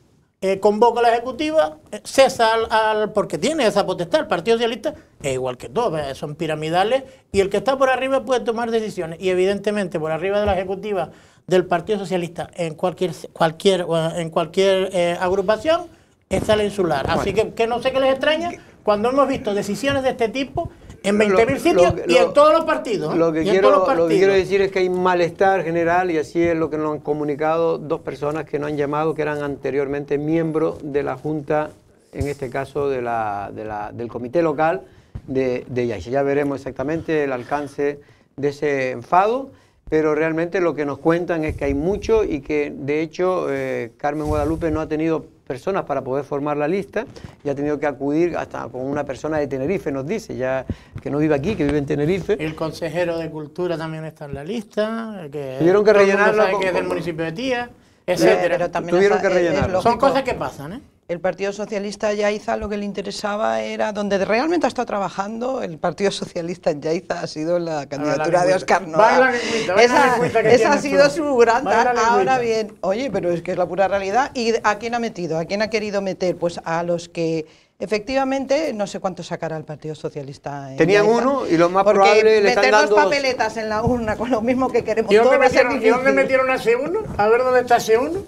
eh, convoca la ejecutiva, eh, cesa al, porque tiene esa potestad, el Partido Socialista es igual que todo, son piramidales y el que está por arriba puede tomar decisiones y evidentemente por arriba de la ejecutiva del Partido Socialista en cualquier cualquier en cualquier eh, agrupación está el insular. Así que, que no sé qué les extraña cuando hemos visto decisiones de este tipo en 20.000 sitios y en todos los partidos. Lo que, quiero, decir es que hay malestar general y así es lo que nos han comunicado dos personas que nos han llamado que eran anteriormente miembros de la Junta, en este caso de la, del Comité Local de, de Ya veremos exactamente el alcance de ese enfado, pero realmente lo que nos cuentan es que hay mucho y que de hecho eh, Carmen Guadalupe no ha tenido personas para poder formar la lista y ha tenido que acudir hasta con una persona de Tenerife, nos dice, ya que no vive aquí, que vive en Tenerife. El consejero de Cultura también está en la lista, que tuvieron que rellenarlo que es del municipio de Tía, etcétera. también tuvieron que rellenarlo. Son cosas que pasan, ¿eh? el Partido Socialista Yaiza lo que le interesaba era donde realmente ha estado trabajando el Partido Socialista Yaiza ha sido la candidatura de Oscar Noa. Esa, ha sido su gran ahora bien. Oye, pero es que es la pura realidad y a quién ha metido, a quién ha querido meter, pues a los que Efectivamente, no sé cuánto sacará el Partido Socialista. Tenían uno y lo más probable le están meter dando... dos papeletas en la urna con lo mismo que queremos ¿Y dónde, metieron, ¿y dónde metieron a C1? A ver dónde está C1.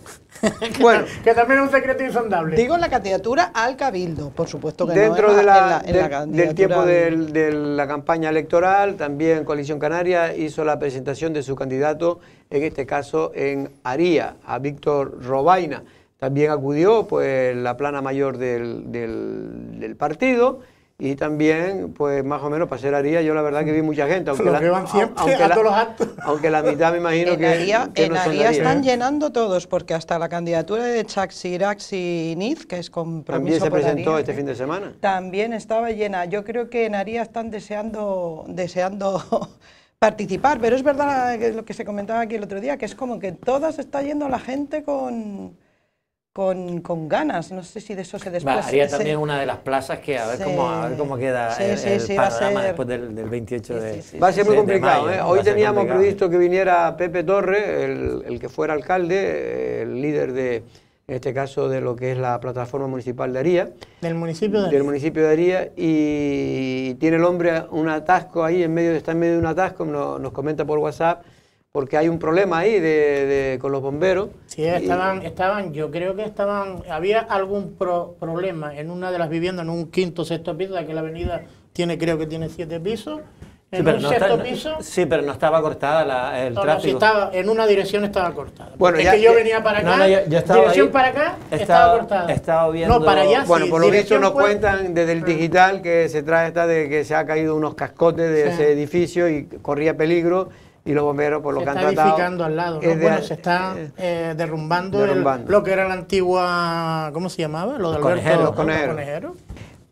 bueno, que también es un secreto insondable. Digo la candidatura al Cabildo, por supuesto que Dentro de la, en del tiempo de la campaña electoral, también Coalición Canaria hizo la presentación de su candidato, en este caso en Aría, a Víctor Robaina. También acudió pues, la plana mayor del, partido y también, pues más o menos, pasé yo la verdad que vi mucha gente. Aunque la, Aunque la mitad me imagino que. en ARIA están ¿eh? llenando todos, porque hasta la candidatura de y Niz, que es compromiso. También se presentó este fin de semana. También estaba llena. Yo creo que en ARIA están deseando. deseando participar, pero es verdad lo que se comentaba aquí el otro día, que es como que todas está yendo la gente con, con, ganas. No sé si de eso se desplaza. Haría también una de las plazas que a ver, cómo, queda después del, 28 de ¿eh? Va a ser muy complicado. Hoy teníamos previsto que viniera Pepe Torre, el, que fuera alcalde, el líder de, en este caso, de lo que es la plataforma municipal de Aría. Del municipio de Aría. Del municipio de Aría. Y tiene el hombre un atasco ahí, en medio está en medio de un atasco, nos, nos comenta por WhatsApp porque hay un problema ahí de, con los bomberos. Sí, estaban, estaban, yo creo que estaban, había algún problema en una de las viviendas, en un quinto, sexto piso, que la avenida tiene, creo que tiene siete pisos. En un sexto piso. Sí, pero no estaba cortada el tráfico. estaba, en una dirección estaba cortada. Bueno, es que yo venía para acá. dirección para acá estaba, cortada. no, para allá. Bueno, por lo visto nos cuentan desde el ah. digital que se trata de que se ha caído unos cascotes de ese edificio y corría peligro y los bomberos por pues, lo que han tratado... Se está al lado, se está derrumbando, lo que era la antigua, ¿cómo se llamaba? Lo de los conejeros,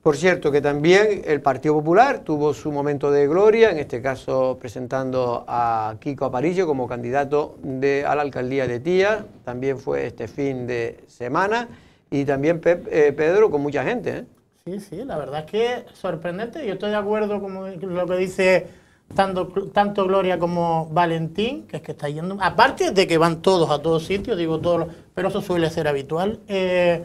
Por cierto, que también el Partido Popular tuvo su momento de gloria, en este caso presentando a Kiko Aparicio como candidato a la alcaldía de Tía, también fue este fin de semana, y también eh, Pedro con mucha gente. ¿eh? Sí, sí, la verdad es que sorprendente, yo estoy de acuerdo con lo que dice tanto, tanto Gloria como Valentín, que es que está yendo, aparte de que van todos a todos sitios, digo todos, pero eso suele ser habitual, eh,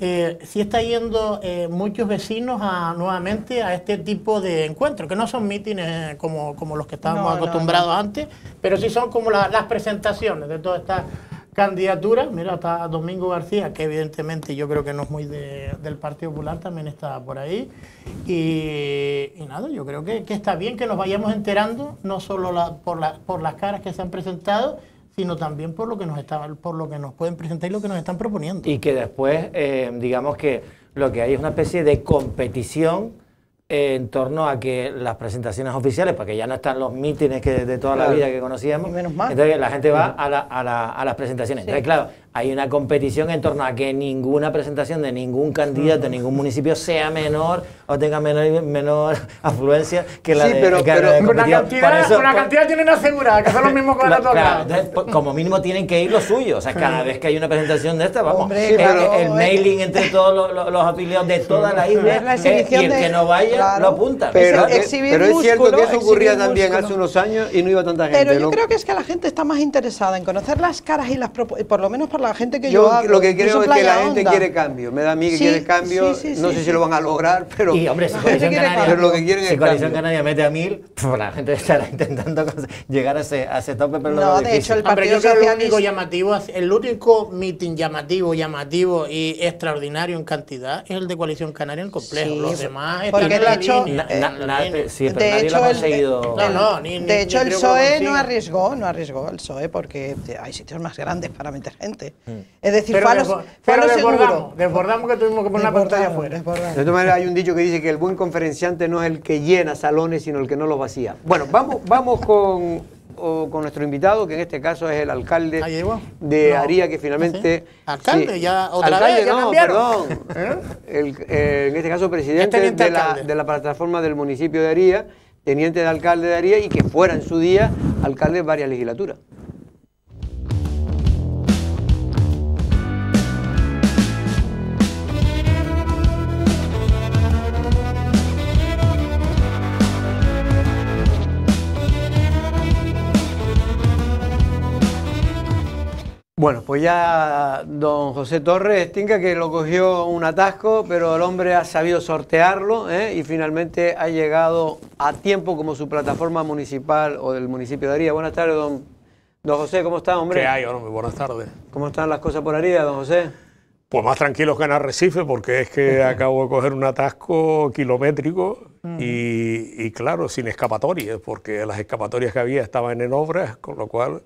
eh sí está yendo eh, muchos vecinos a, nuevamente a este tipo de encuentros, que no son mítines eh, como, como los que estábamos acostumbrados antes, pero sí son como las presentaciones de todas estas candidatura, mira, está Domingo García, que evidentemente yo creo que no es muy del Partido Popular, también está por ahí. Y, nada, yo creo que, está bien que nos vayamos enterando, no solo por, las caras que se han presentado, sino también por lo que nos por lo que nos pueden presentar y lo que nos están proponiendo. Y que después, eh, digamos que lo que hay es una especie de competición en torno a que las presentaciones oficiales, porque ya no están los mítines que de toda la vida que conocíamos, menos mal. entonces la gente va a, las presentaciones. claro, hay una competición en torno a que ninguna presentación de ningún candidato de ningún municipio sea menor o tenga menor, afluencia que la de, pero, que pero, una cantidad, una cantidad tienen asegurada, que son los mismos que la, claro, entonces, pues, como mínimo tienen que ir los suyos. O sea, cada vez que hay una presentación de esta, vamos, el, eh. mailing entre todos los, afiliados de toda la isla eh, y el que no vaya lo apunta. Pero, es cierto que eso ocurría también hace unos años y no iba tanta gente. Pero yo creo que es que la gente está más interesada en conocer las caras y las por lo menos la gente que yo, Lo que creo es que la gente quiere cambio. Me da a mí que quiere cambio. no sé si lo van a lograr, pero. Y si Coalición Canaria, lo que quieren es Coalición Canaria mete a mil, la gente estará intentando llegar a ese, a ese tope, pero no, de hecho, el ah, Partido único llamativo, el único mitin llamativo, llamativo y extraordinario en cantidad es el de Coalición Canaria en complejo. Los demás están en hecho, línea. de nadie hecho, lo ha conseguido. de hecho, el PSOE e no arriesgó, no arriesgó el PSOE porque hay sitios más grandes para meter gente. Mm. Es decir, desbordamos, desbordamos, que tuvimos que poner la pantalla afuera. De todas maneras, hay un dicho que dice que el buen conferenciante no es el que llena salones, sino el que no los vacía. Bueno, vamos, vamos con, nuestro invitado, que en este caso es el alcalde de Aría, que finalmente... Alcalde, ya otra vez, ya cambiaron ¿Eh? eh, en este caso, presidente este de, la, de la plataforma del municipio de Aría teniente de alcalde de Aría y que fuera en su día alcalde de varias legislaturas. Bueno, pues ya don José Torres Tinca que lo cogió un atasco, pero el hombre ha sabido sortearlo ¿eh? y finalmente ha llegado a tiempo como su plataforma municipal o del municipio de Aría. Buenas tardes, don, don José, ¿cómo está, hombre? ¿Qué hay, hombre? Buenas tardes. ¿Cómo están las cosas por Aría, don José? Pues más tranquilos que en Arrecife, porque es que acabo de coger un atasco kilométrico mm. y, y claro, sin escapatorias, porque las escapatorias que había estaban en obras, con lo cual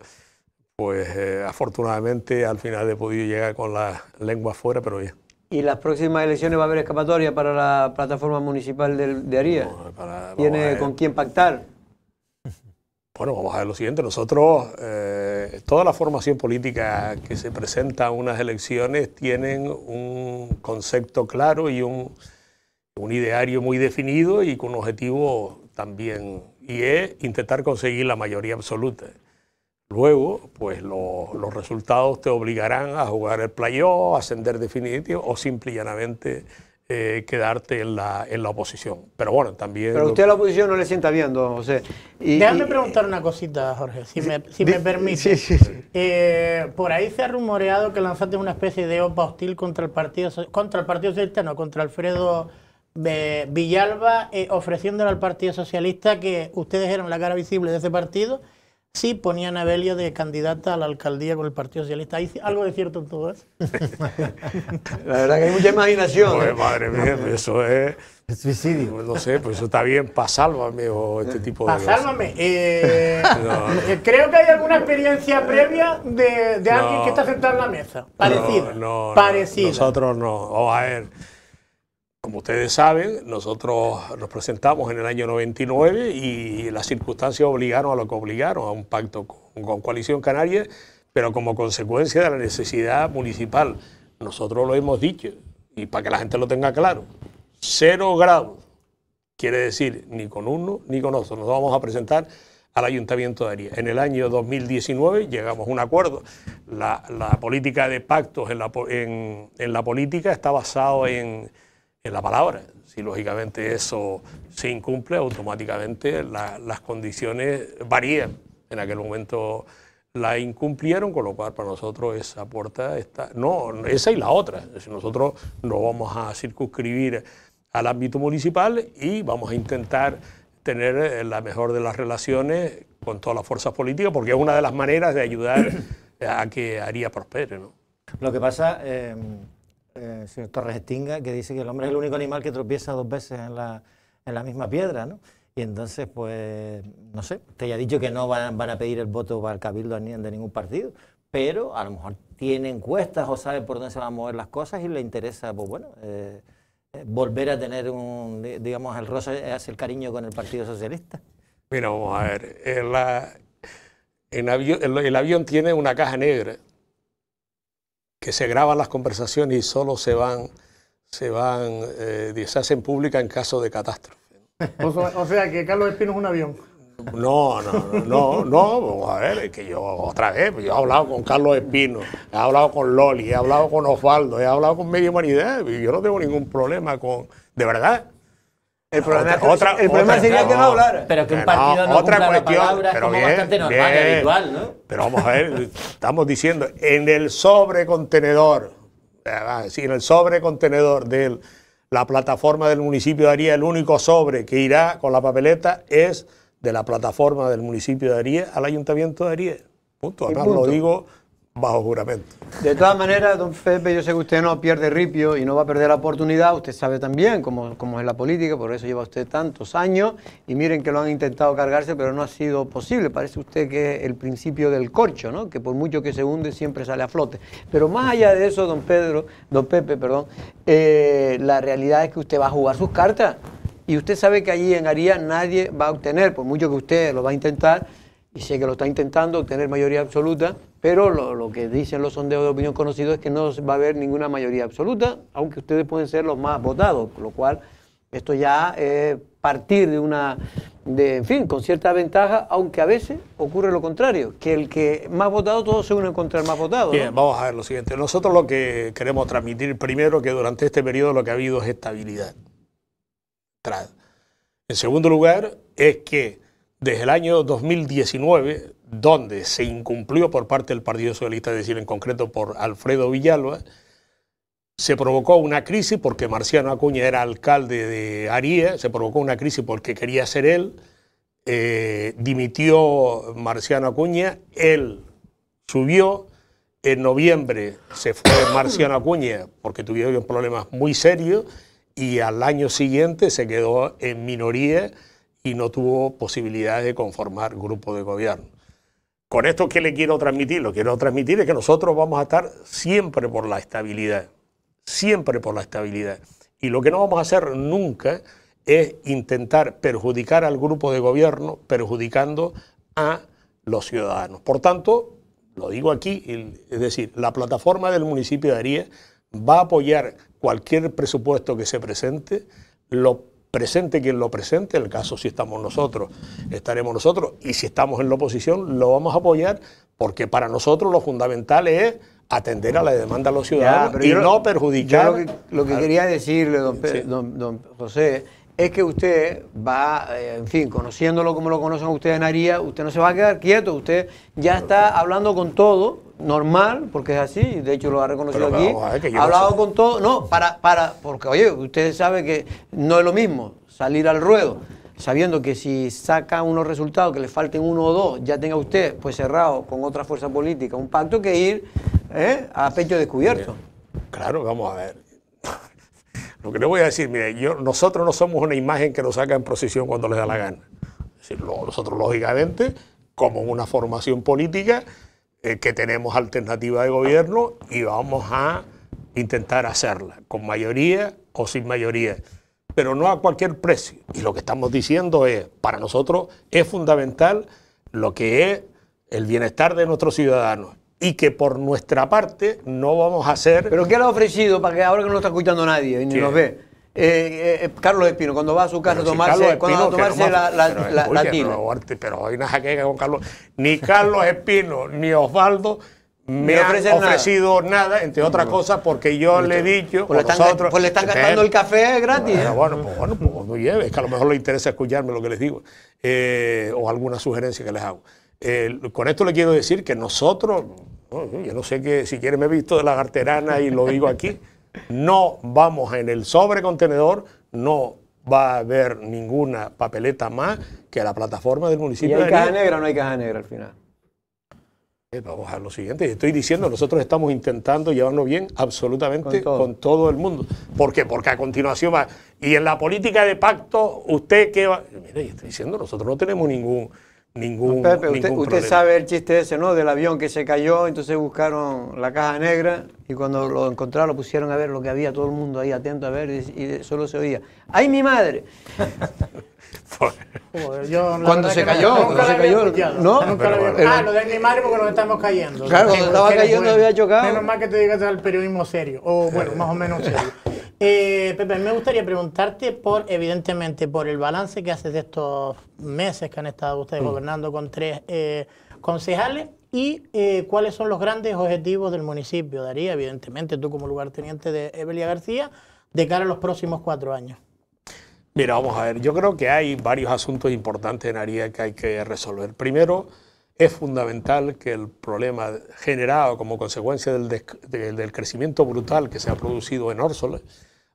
pues eh, afortunadamente al final he podido llegar con la lengua fuera, pero bien. ¿Y las próximas elecciones va a haber escapatoria para la plataforma municipal de, de Aría? ¿Tiene con quién pactar? Bueno, vamos a ver lo siguiente. Nosotros, eh, toda la formación política que se presenta a unas elecciones tienen un concepto claro y un, un ideario muy definido y con un objetivo también, y es intentar conseguir la mayoría absoluta. Luego, pues los resultados te obligarán a jugar el playoff, ascender definitivo o simplemente eh, quedarte en la, en la oposición. Pero bueno, también... Pero usted la oposición no le sienta bien, don José. Déjame preguntar una cosita, Jorge, si me, permite. Sí, sí, eh, por ahí se ha rumoreado que lanzaste una especie de OPA hostil contra el Partido contra el partido Socialista, no, contra Alfredo eh, Villalba, ofreciéndole al Partido Socialista que ustedes eran la cara visible de ese partido sí ponían a Belia de candidata a la alcaldía con el Partido Socialista. Hay algo de cierto en todo eso. la verdad que hay mucha imaginación. Pues, madre mía, pues eso es... suicidio. Pues no sé, pues eso está bien, pasálvame o este eh. tipo de cosas. Eh, creo que hay alguna experiencia previa de, alguien que está sentado en la mesa. Parecido. No, nosotros no. o a ver como ustedes saben, nosotros nos presentamos en el año 99 y las circunstancias obligaron a lo que obligaron, a un pacto con, Coalición Canaria, pero como consecuencia de la necesidad municipal. Nosotros lo hemos dicho, y para que la gente lo tenga claro, cero grados quiere decir ni con uno ni con otro. Nos vamos a presentar al Ayuntamiento de Aria. En el año 2019 llegamos a un acuerdo. La, política de pactos en la, en la política está basada en en la palabra. Si lógicamente eso se incumple, automáticamente las condiciones varían. En aquel momento la incumplieron, con lo cual para nosotros esa puerta está... No, esa y la otra. Nosotros no vamos a circunscribir al ámbito municipal y vamos a intentar tener eh, la mejor de las relaciones con todas las fuerzas políticas, porque es una de las maneras de ayudar a que Haría prospere. ¿no? Lo que pasa, eh, el eh, señor Torres Estinga, que dice que el hombre es el único animal que tropieza dos veces en la, misma piedra, ¿no? Y entonces, pues, no sé, te ya dicho que no van, a pedir el voto para el cabildo de ningún partido, pero a lo mejor tiene encuestas o sabe por dónde se van a mover las cosas y le interesa, pues bueno, eh, eh, volver a tener un, digamos, el roce hace el cariño con el Partido Socialista. Mira, vamos a ver, el avión tiene una caja negra que se graban las conversaciones y solo se van, se van, eh, se hacen pública en caso de catástrofe. O sea, que Carlos Espino es un avión. No, no, no, no, vamos a ver, que yo otra vez, pues yo he hablado con Carlos Espino, he hablado con Loli, he hablado con Osvaldo, he hablado con Media Humanidad, yo no tengo ningún problema con, de verdad, el problema, otra, el problema sería que no hablar. Pero que un partido no, otra cuestión, la palabra, pero es como bien, bastante normal habitual, ¿no? Pero vamos a ver, estamos diciendo, en el sobrecontenedor, eh, en el sobrecontenedor de la plataforma del municipio de Aría, el único sobre que irá con la papeleta es de la plataforma del municipio de Aría al ayuntamiento de Aría. Punto. Además, lo digo bajo juramento. De todas maneras, don Pepe, yo sé que usted no pierde ripio y no va a perder la oportunidad. Usted sabe también cómo, es la política, por eso lleva usted tantos años. Y miren que lo han intentado cargarse, pero no ha sido posible. Parece usted que es el principio del corcho, ¿no? Que por mucho que se hunde, siempre sale a flote. Pero más allá de eso, don Pedro, don Pepe, perdón, eh, la realidad es que usted va a jugar sus cartas. Y usted sabe que allí en Aría nadie va a obtener, por mucho que usted lo va a intentar, y sé que lo está intentando obtener mayoría absoluta, pero lo, que dicen los sondeos de opinión conocidos es que no va a haber ninguna mayoría absoluta, aunque ustedes pueden ser los más votados, lo cual esto ya es partir de una, de, en fin, con cierta ventaja, aunque a veces ocurre lo contrario, que el que más votado, todos se unen contra el más votado. Bien, vamos a ver lo siguiente. Nosotros lo que queremos transmitir primero que durante este periodo lo que ha habido es estabilidad. En segundo lugar, es que desde el año 2019, donde se incumplió por parte del Partido Socialista, es decir, en concreto por Alfredo Villalba, se provocó una crisis porque Marciano Acuña era alcalde de Aría, se provocó una crisis porque quería ser él, eh, dimitió Marciano Acuña, él subió, en noviembre se fue Marciano Acuña porque tuvieron problemas muy serios y al año siguiente se quedó en minoría y no tuvo posibilidad de conformar grupo de gobierno. Con esto, ¿qué le quiero transmitir? Lo que quiero transmitir es que nosotros vamos a estar siempre por la estabilidad, siempre por la estabilidad. Y lo que no vamos a hacer nunca es intentar perjudicar al grupo de gobierno, perjudicando a los ciudadanos. Por tanto, lo digo aquí, es decir, la plataforma del municipio de Aría va a apoyar cualquier presupuesto que se presente, lo presente quien lo presente, el caso si estamos nosotros, estaremos nosotros, y si estamos en la oposición, lo vamos a apoyar, porque para nosotros lo fundamental es atender a la demanda de los ciudadanos y no perjudicar. lo que, quería decirle, don, José, es que usted va, eh, en fin, conociéndolo como lo conocen ustedes en Aría, usted no se va a quedar quieto, usted ya está hablando con todo normal, porque es así, de hecho lo ha reconocido aquí. ha hablado con todo, no, para, para, porque oye, ustedes sabe que no es lo mismo salir al ruedo sabiendo que si saca unos resultados que le falten uno o dos, ya tenga usted pues cerrado con otra fuerza política un pacto que ir ¿eh? a pecho descubierto. Claro, vamos a ver. lo que le voy a decir, mire, yo, nosotros no somos una imagen que nos saca en procesión cuando les da la gana. Es decir, nosotros lógicamente, como una formación política, eh, que tenemos alternativa de gobierno y vamos a intentar hacerla, con mayoría o sin mayoría, pero no a cualquier precio. Y lo que estamos diciendo es, para nosotros es fundamental lo que es el bienestar de nuestros ciudadanos y que por nuestra parte no vamos a hacer... ¿Pero qué le ha ofrecido para que ahora que no lo está escuchando nadie y ni nos ve? Eh, eh, eh, Carlos Espino, cuando va a su casa a tomarse, cuando va a tomarse la, la, pero, la, hay una con Carlos. Ni Carlos Espino ni Osvaldo me han ofrecido nada, entre otras cosas, porque yo pues le he dicho. Pues, le están, pues gastando el café gratis. Bueno, bueno pues, bueno, pues no lleves, que a lo mejor le interesa escucharme lo que les digo o alguna sugerencia que les hago. con esto le quiero decir que nosotros, yo no sé que si quieren me he visto de la garterana y lo digo aquí. No vamos en el sobrecontenedor, no va a haber ninguna papeleta más que la plataforma del municipio. ¿Y hay caja negra o no hay caja negra al final? Eh, vamos a lo siguiente, estoy diciendo, nosotros estamos intentando llevarnos bien absolutamente con todo. el mundo. ¿Por qué? Porque a continuación va. Y en la política de pacto, usted qué va. Mire, estoy diciendo, nosotros no tenemos ningún ningún, Pepe, ningún usted, usted, sabe el chiste ese, ¿no? Del avión que se cayó, entonces buscaron la caja negra y cuando lo encontraron lo pusieron a ver lo que había, todo el mundo ahí atento a ver y, solo se oía, ¡ay mi madre! cuando se cayó, cuando se cayó, no, nunca lo había... ah, lo de mi madre porque nos estamos cayendo. Claro, cuando estaba cayendo había chocado. Menos mal que te digas al periodismo serio, o bueno, más o menos serio. Eh, Pepe, me gustaría preguntarte por, evidentemente, por el balance que haces de estos meses que han estado ustedes mm. gobernando con tres eh, concejales y eh, cuáles son los grandes objetivos del municipio, Daría, evidentemente, tú como lugarteniente de Evelia García, de cara a los próximos cuatro años. Mira, vamos a ver, yo creo que hay varios asuntos importantes en Aría que hay que resolver. Primero, es fundamental que el problema generado como consecuencia del, crecimiento brutal que se ha producido en Órsoles,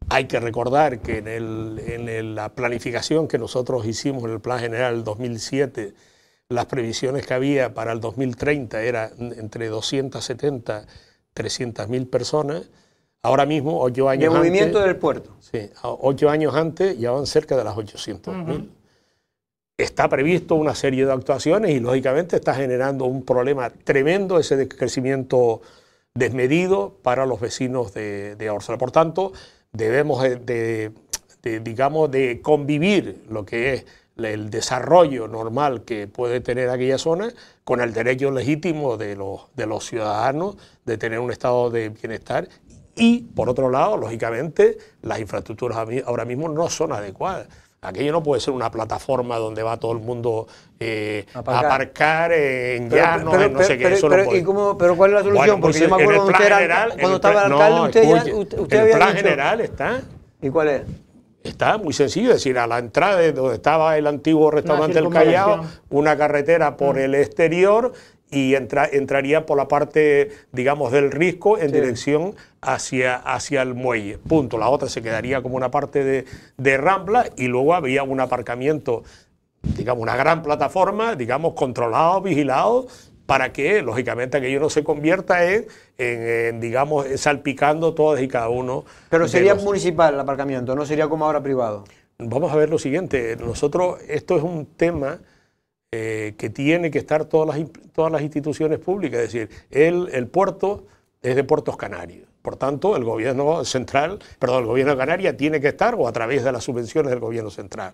hay que recordar que en, la planificación que nosotros hicimos en el Plan General 2007, las previsiones que había para el 2030 era entre 270 300 mil personas. Ahora mismo, ocho años antes. movimiento del puerto. Sí, ocho años antes ya van cerca de las 800 Está previsto una serie de actuaciones y, lógicamente, está generando un problema tremendo ese crecimiento desmedido para los vecinos de, de Por tanto, debemos eh, de, convivir lo que es el desarrollo normal que puede tener aquella zona con el derecho legítimo de los ciudadanos de tener un estado de bienestar y, por otro lado, lógicamente, las infraestructuras ahora mismo no son adecuadas. Aquello no puede ser una plataforma donde va todo el mundo eh, a aparcar, en no sé qué. Eso pero ¿cuál es la solución? Pues Porque yo me acuerdo cuando, general, era, cuando estaba el alcalde, usted, escuche, el plan general está. ¿Y cuál es? Está muy sencillo, es decir, a la entrada de donde estaba el antiguo restaurante del Callao, una carretera por mm. el exterior y entraría por la parte, digamos, del risco en dirección hacia, hacia el muelle. Punto. La otra se quedaría como una parte de, de rambla y luego había un aparcamiento, digamos, una gran plataforma, digamos, controlado, vigilado, para que, lógicamente, aquello no se convierta en, en, digamos, salpicando todas y cada uno. Pero sería municipal el aparcamiento, no sería como ahora privado. Vamos a ver lo siguiente. Nosotros, esto es un tema eh, que tiene que estar todas las, todas las instituciones públicas. Es decir, el, el puerto es de Puertos Canarios. Por tanto, el gobierno central, perdón, el gobierno de tiene que estar, o a través de las subvenciones del gobierno central.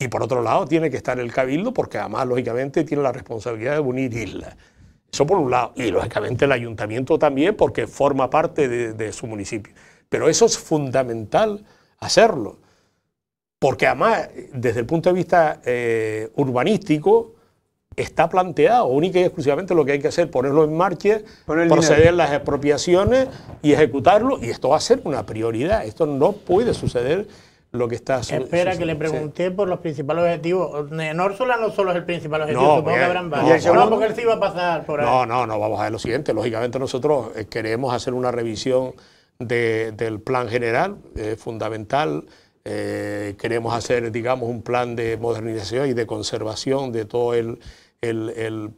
Y por otro lado, tiene que estar el Cabildo, porque además, lógicamente, tiene la responsabilidad de unir islas. Eso por un lado. Y lógicamente el ayuntamiento también, porque forma parte de su municipio. Pero eso es fundamental hacerlo porque además, desde el punto de vista eh, urbanístico, está planteado única y exclusivamente lo que hay que hacer, ponerlo en marcha, proceder las expropiaciones y ejecutarlo, y esto va a ser una prioridad, esto no puede suceder lo que está sucediendo. Espera, que le pregunté por los principales objetivos. Norsola no solo es el principal objetivo, no, supongo que habrán varios. No, no, porque va a pasar No, no, no, vamos a ver lo siguiente. Lógicamente nosotros eh, queremos hacer una revisión del plan general, eh, fundamental, eh, queremos hacer, digamos, un plan de modernización y de conservación de todo el,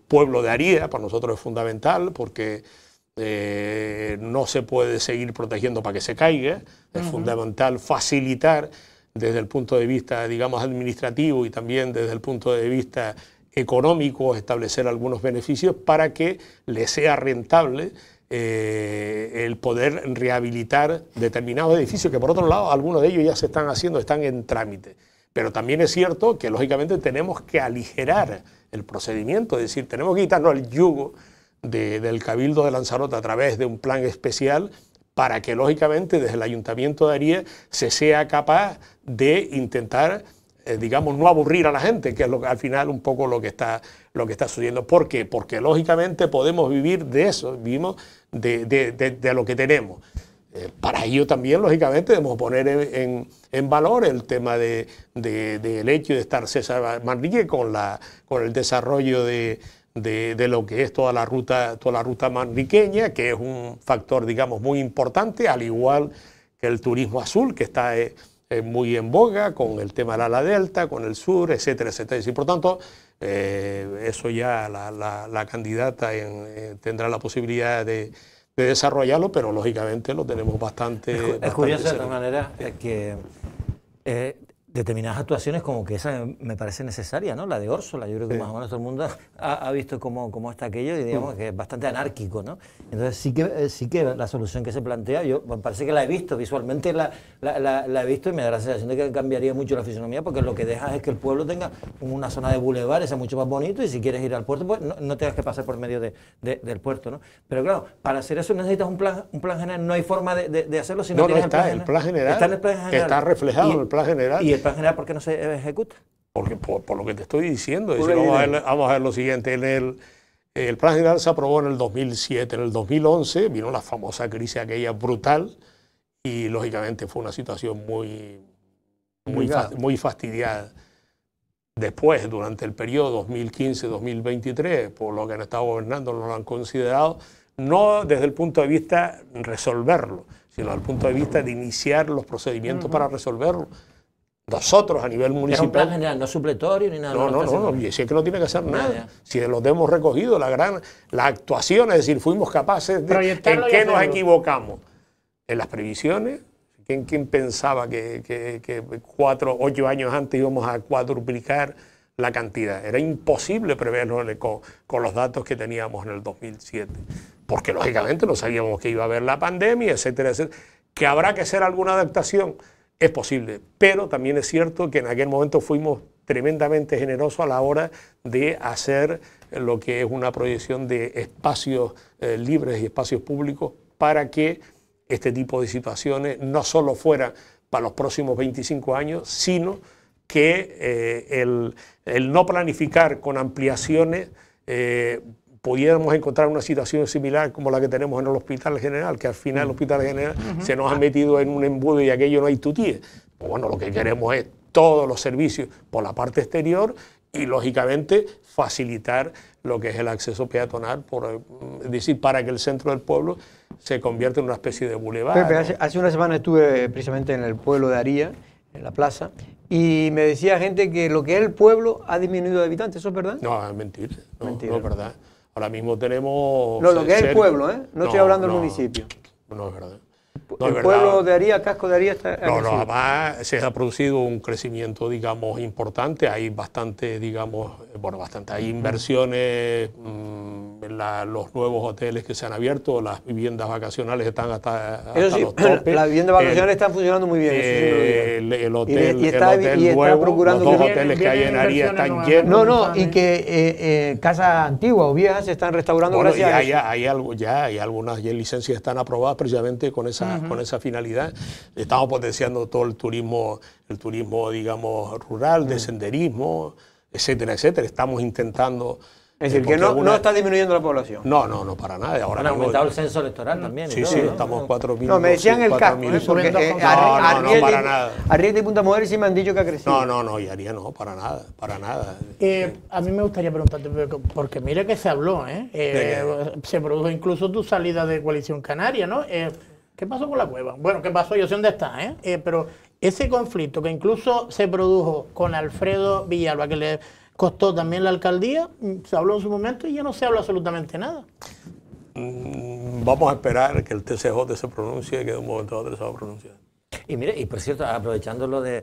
pueblo de Arida. Para nosotros es fundamental porque eh, no se puede seguir protegiendo para que se caiga. Es fundamental facilitar desde el punto de vista, digamos, administrativo y también desde el punto de vista económico establecer algunos beneficios para que le sea rentable eh, el poder rehabilitar determinados edificios, que por otro lado algunos de ellos ya se están haciendo, están en trámite. Pero también es cierto que lógicamente tenemos que aligerar el procedimiento, es decir, tenemos que quitarnos el yugo del Cabildo de Lanzarote a través de un plan especial para que lógicamente desde el Ayuntamiento de Aría se sea capaz de intentar eh, digamos, no aburrir a la gente, que es lo que al final un poco lo que está, lo que está sucediendo. ¿Por qué? Porque lógicamente podemos vivir de eso, vivimos de, lo que tenemos. Eh, para ello también, lógicamente, debemos poner en, valor el tema del hecho de estar César Manrique con, la, con el desarrollo de, lo que es toda la ruta, toda la ruta manriqueña, que es un factor, digamos, muy importante, al igual que el turismo azul, que está eh, eh, muy en boga con el tema de la delta, con el sur, etcétera, etcétera. Y por tanto, eh, eso ya la, la, candidata eh, tendrá la posibilidad de, desarrollarlo, pero lógicamente lo tenemos bastante. Es, curioso de todas manera eh, que determinadas actuaciones como que esa me parece necesaria, ¿no? La de Orsola, yo creo que más o menos todo el mundo ha, visto cómo, cómo, está aquello y digamos mm. que es bastante anárquico, ¿no? Entonces sí que, eh, sí que la solución que se plantea, yo me parece que la he visto visualmente, la, la, he visto y me da la sensación de que cambiaría mucho la fisonomía porque lo que dejas es que el pueblo tenga una zona de bulevares, sea mucho más bonito y si quieres ir al puerto, pues no, tengas que pasar por medio de, del puerto, ¿no? Pero claro, para hacer eso necesitas un plan, un plan general, no hay forma de, de hacerlo si no, el, plan general. Está en el plan general. Está reflejado en el plan general. Y, el plan general por qué no se ejecuta? Porque, por, lo que te estoy diciendo, vamos, a ver, lo siguiente, en el, el plan general se aprobó en el 2007, en el 2011 vino la famosa crisis aquella brutal y lógicamente fue una situación muy, muy, muy fastidiada. Después, durante el periodo 2015-2023, por lo que han estado gobernando, no lo han considerado, no desde el punto de vista resolverlo, sino desde el punto de vista de iniciar los procedimientos para resolverlo. Nosotros a nivel municipal. Es un plan general, no supletorio ni nada. No, no, no, y si es que no tiene que hacer nada. Si los hemos recogido, la gran, la actuación es decir, fuimos capaces de. ¿En qué nos equivocamos? En las previsiones. ¿Quién, quién pensaba que, que, que, cuatro, ocho años antes íbamos a cuadruplicar la cantidad? Era imposible preverlo con, con los datos que teníamos en el 2007. Porque lógicamente no sabíamos que iba a haber la pandemia, etcétera, etcétera. Que habrá que hacer alguna adaptación es posible, pero también es cierto que en aquel momento fuimos tremendamente generosos a la hora de hacer lo que es una proyección de espacios eh, libres y espacios públicos para que este tipo de situaciones no solo fuera para los próximos 25 años, sino que eh, el, no planificar con ampliaciones eh, pudiéramos encontrar una situación similar como la que tenemos en el Hospital General, que al final el Hospital General se nos ha metido en un embudo y aquello no hay tutía. Pues bueno, lo que queremos es todos los servicios por la parte exterior y lógicamente facilitar lo que es el acceso peatonal, eh, decir, para que el centro del pueblo se convierta en una especie de bulevar. hace, una semana estuve precisamente en el pueblo de Aría, en la plaza, y me decía gente que lo que es el pueblo ha disminuido de habitantes, ¿eso es verdad? No, es mentira, no, es verdad. Ahora mismo tenemos... No, lo que es el pueblo, ¿eh? No, estoy hablando del municipio. No es verdad el pueblo de Aría, Casco de Aría está... No, no, además se ha producido un crecimiento, digamos, importante. Hay bastante, digamos, eh, bueno, bastante. Hay inversiones, mm, los nuevos hoteles que se han abierto, las viviendas vacacionales están hasta, eso sí, los topes. Las viviendas vacacionales están funcionando muy bien. el, hotel, el hotel y está nuevo, los hoteles que hay en Aría están llenos. No, no, y ¿eh? que eh, eh, casas antiguas o viejas se están restaurando gracias Hay, algo, ya hay algunas licencias están aprobadas precisamente con esa con esa finalidad. Estamos potenciando todo el turismo, el turismo, digamos, rural, de senderismo, etcétera, etcétera. Estamos intentando... Es eh, decir, que no, no, está disminuyendo la población. No, no, no, para nada. Ahora Han aumentado el censo electoral mm. también. Sí, sí, ¿no? estamos 4.000. No, me decían el caso eh, no, no, para nada. y Punta Mujeres sí me han dicho que ha crecido. No, no, no, y haría no, para nada, para nada. Eh, a mí me gustaría preguntarte, porque mira que se habló, eh se produjo incluso tu salida de Coalición Canaria, ¿no? ¿Qué pasó con la cueva? Bueno, ¿qué pasó? Yo sé dónde está, ¿eh? ¿eh? pero ese conflicto que incluso se produjo con Alfredo Villalba, que le costó también la alcaldía, mm, se habló en su momento y ya no se habla absolutamente nada. Mm, vamos a esperar que el TCJ se pronuncie, y que de un momento a otro se va a pronunciar. Y mire, y por cierto, aprovechando lo de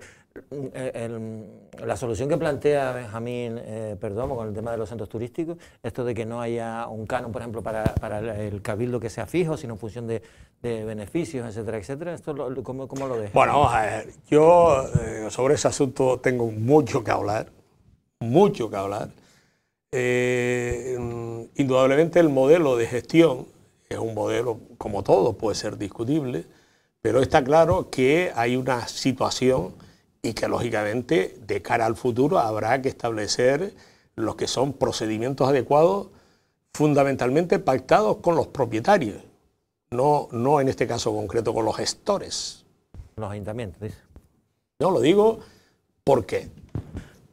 mm, eh, la solución que plantea Benjamín eh, Perdomo con el tema de los centros turísticos, esto de que no haya un canon, por ejemplo, para, el cabildo que sea fijo, sino en función de, beneficios, etcétera, etcétera, ¿esto cómo, lo ves? Bueno, vamos a ver, yo eh, sobre ese asunto tengo mucho que hablar, mucho que hablar. Eh, mm, indudablemente el modelo de gestión es un modelo, como todo, puede ser discutible, pero está claro que hay una situación y que lógicamente de cara al futuro habrá que establecer los que son procedimientos adecuados fundamentalmente pactados con los propietarios, no, no en este caso concreto con los gestores. Los ayuntamientos, dice. No, lo digo porque,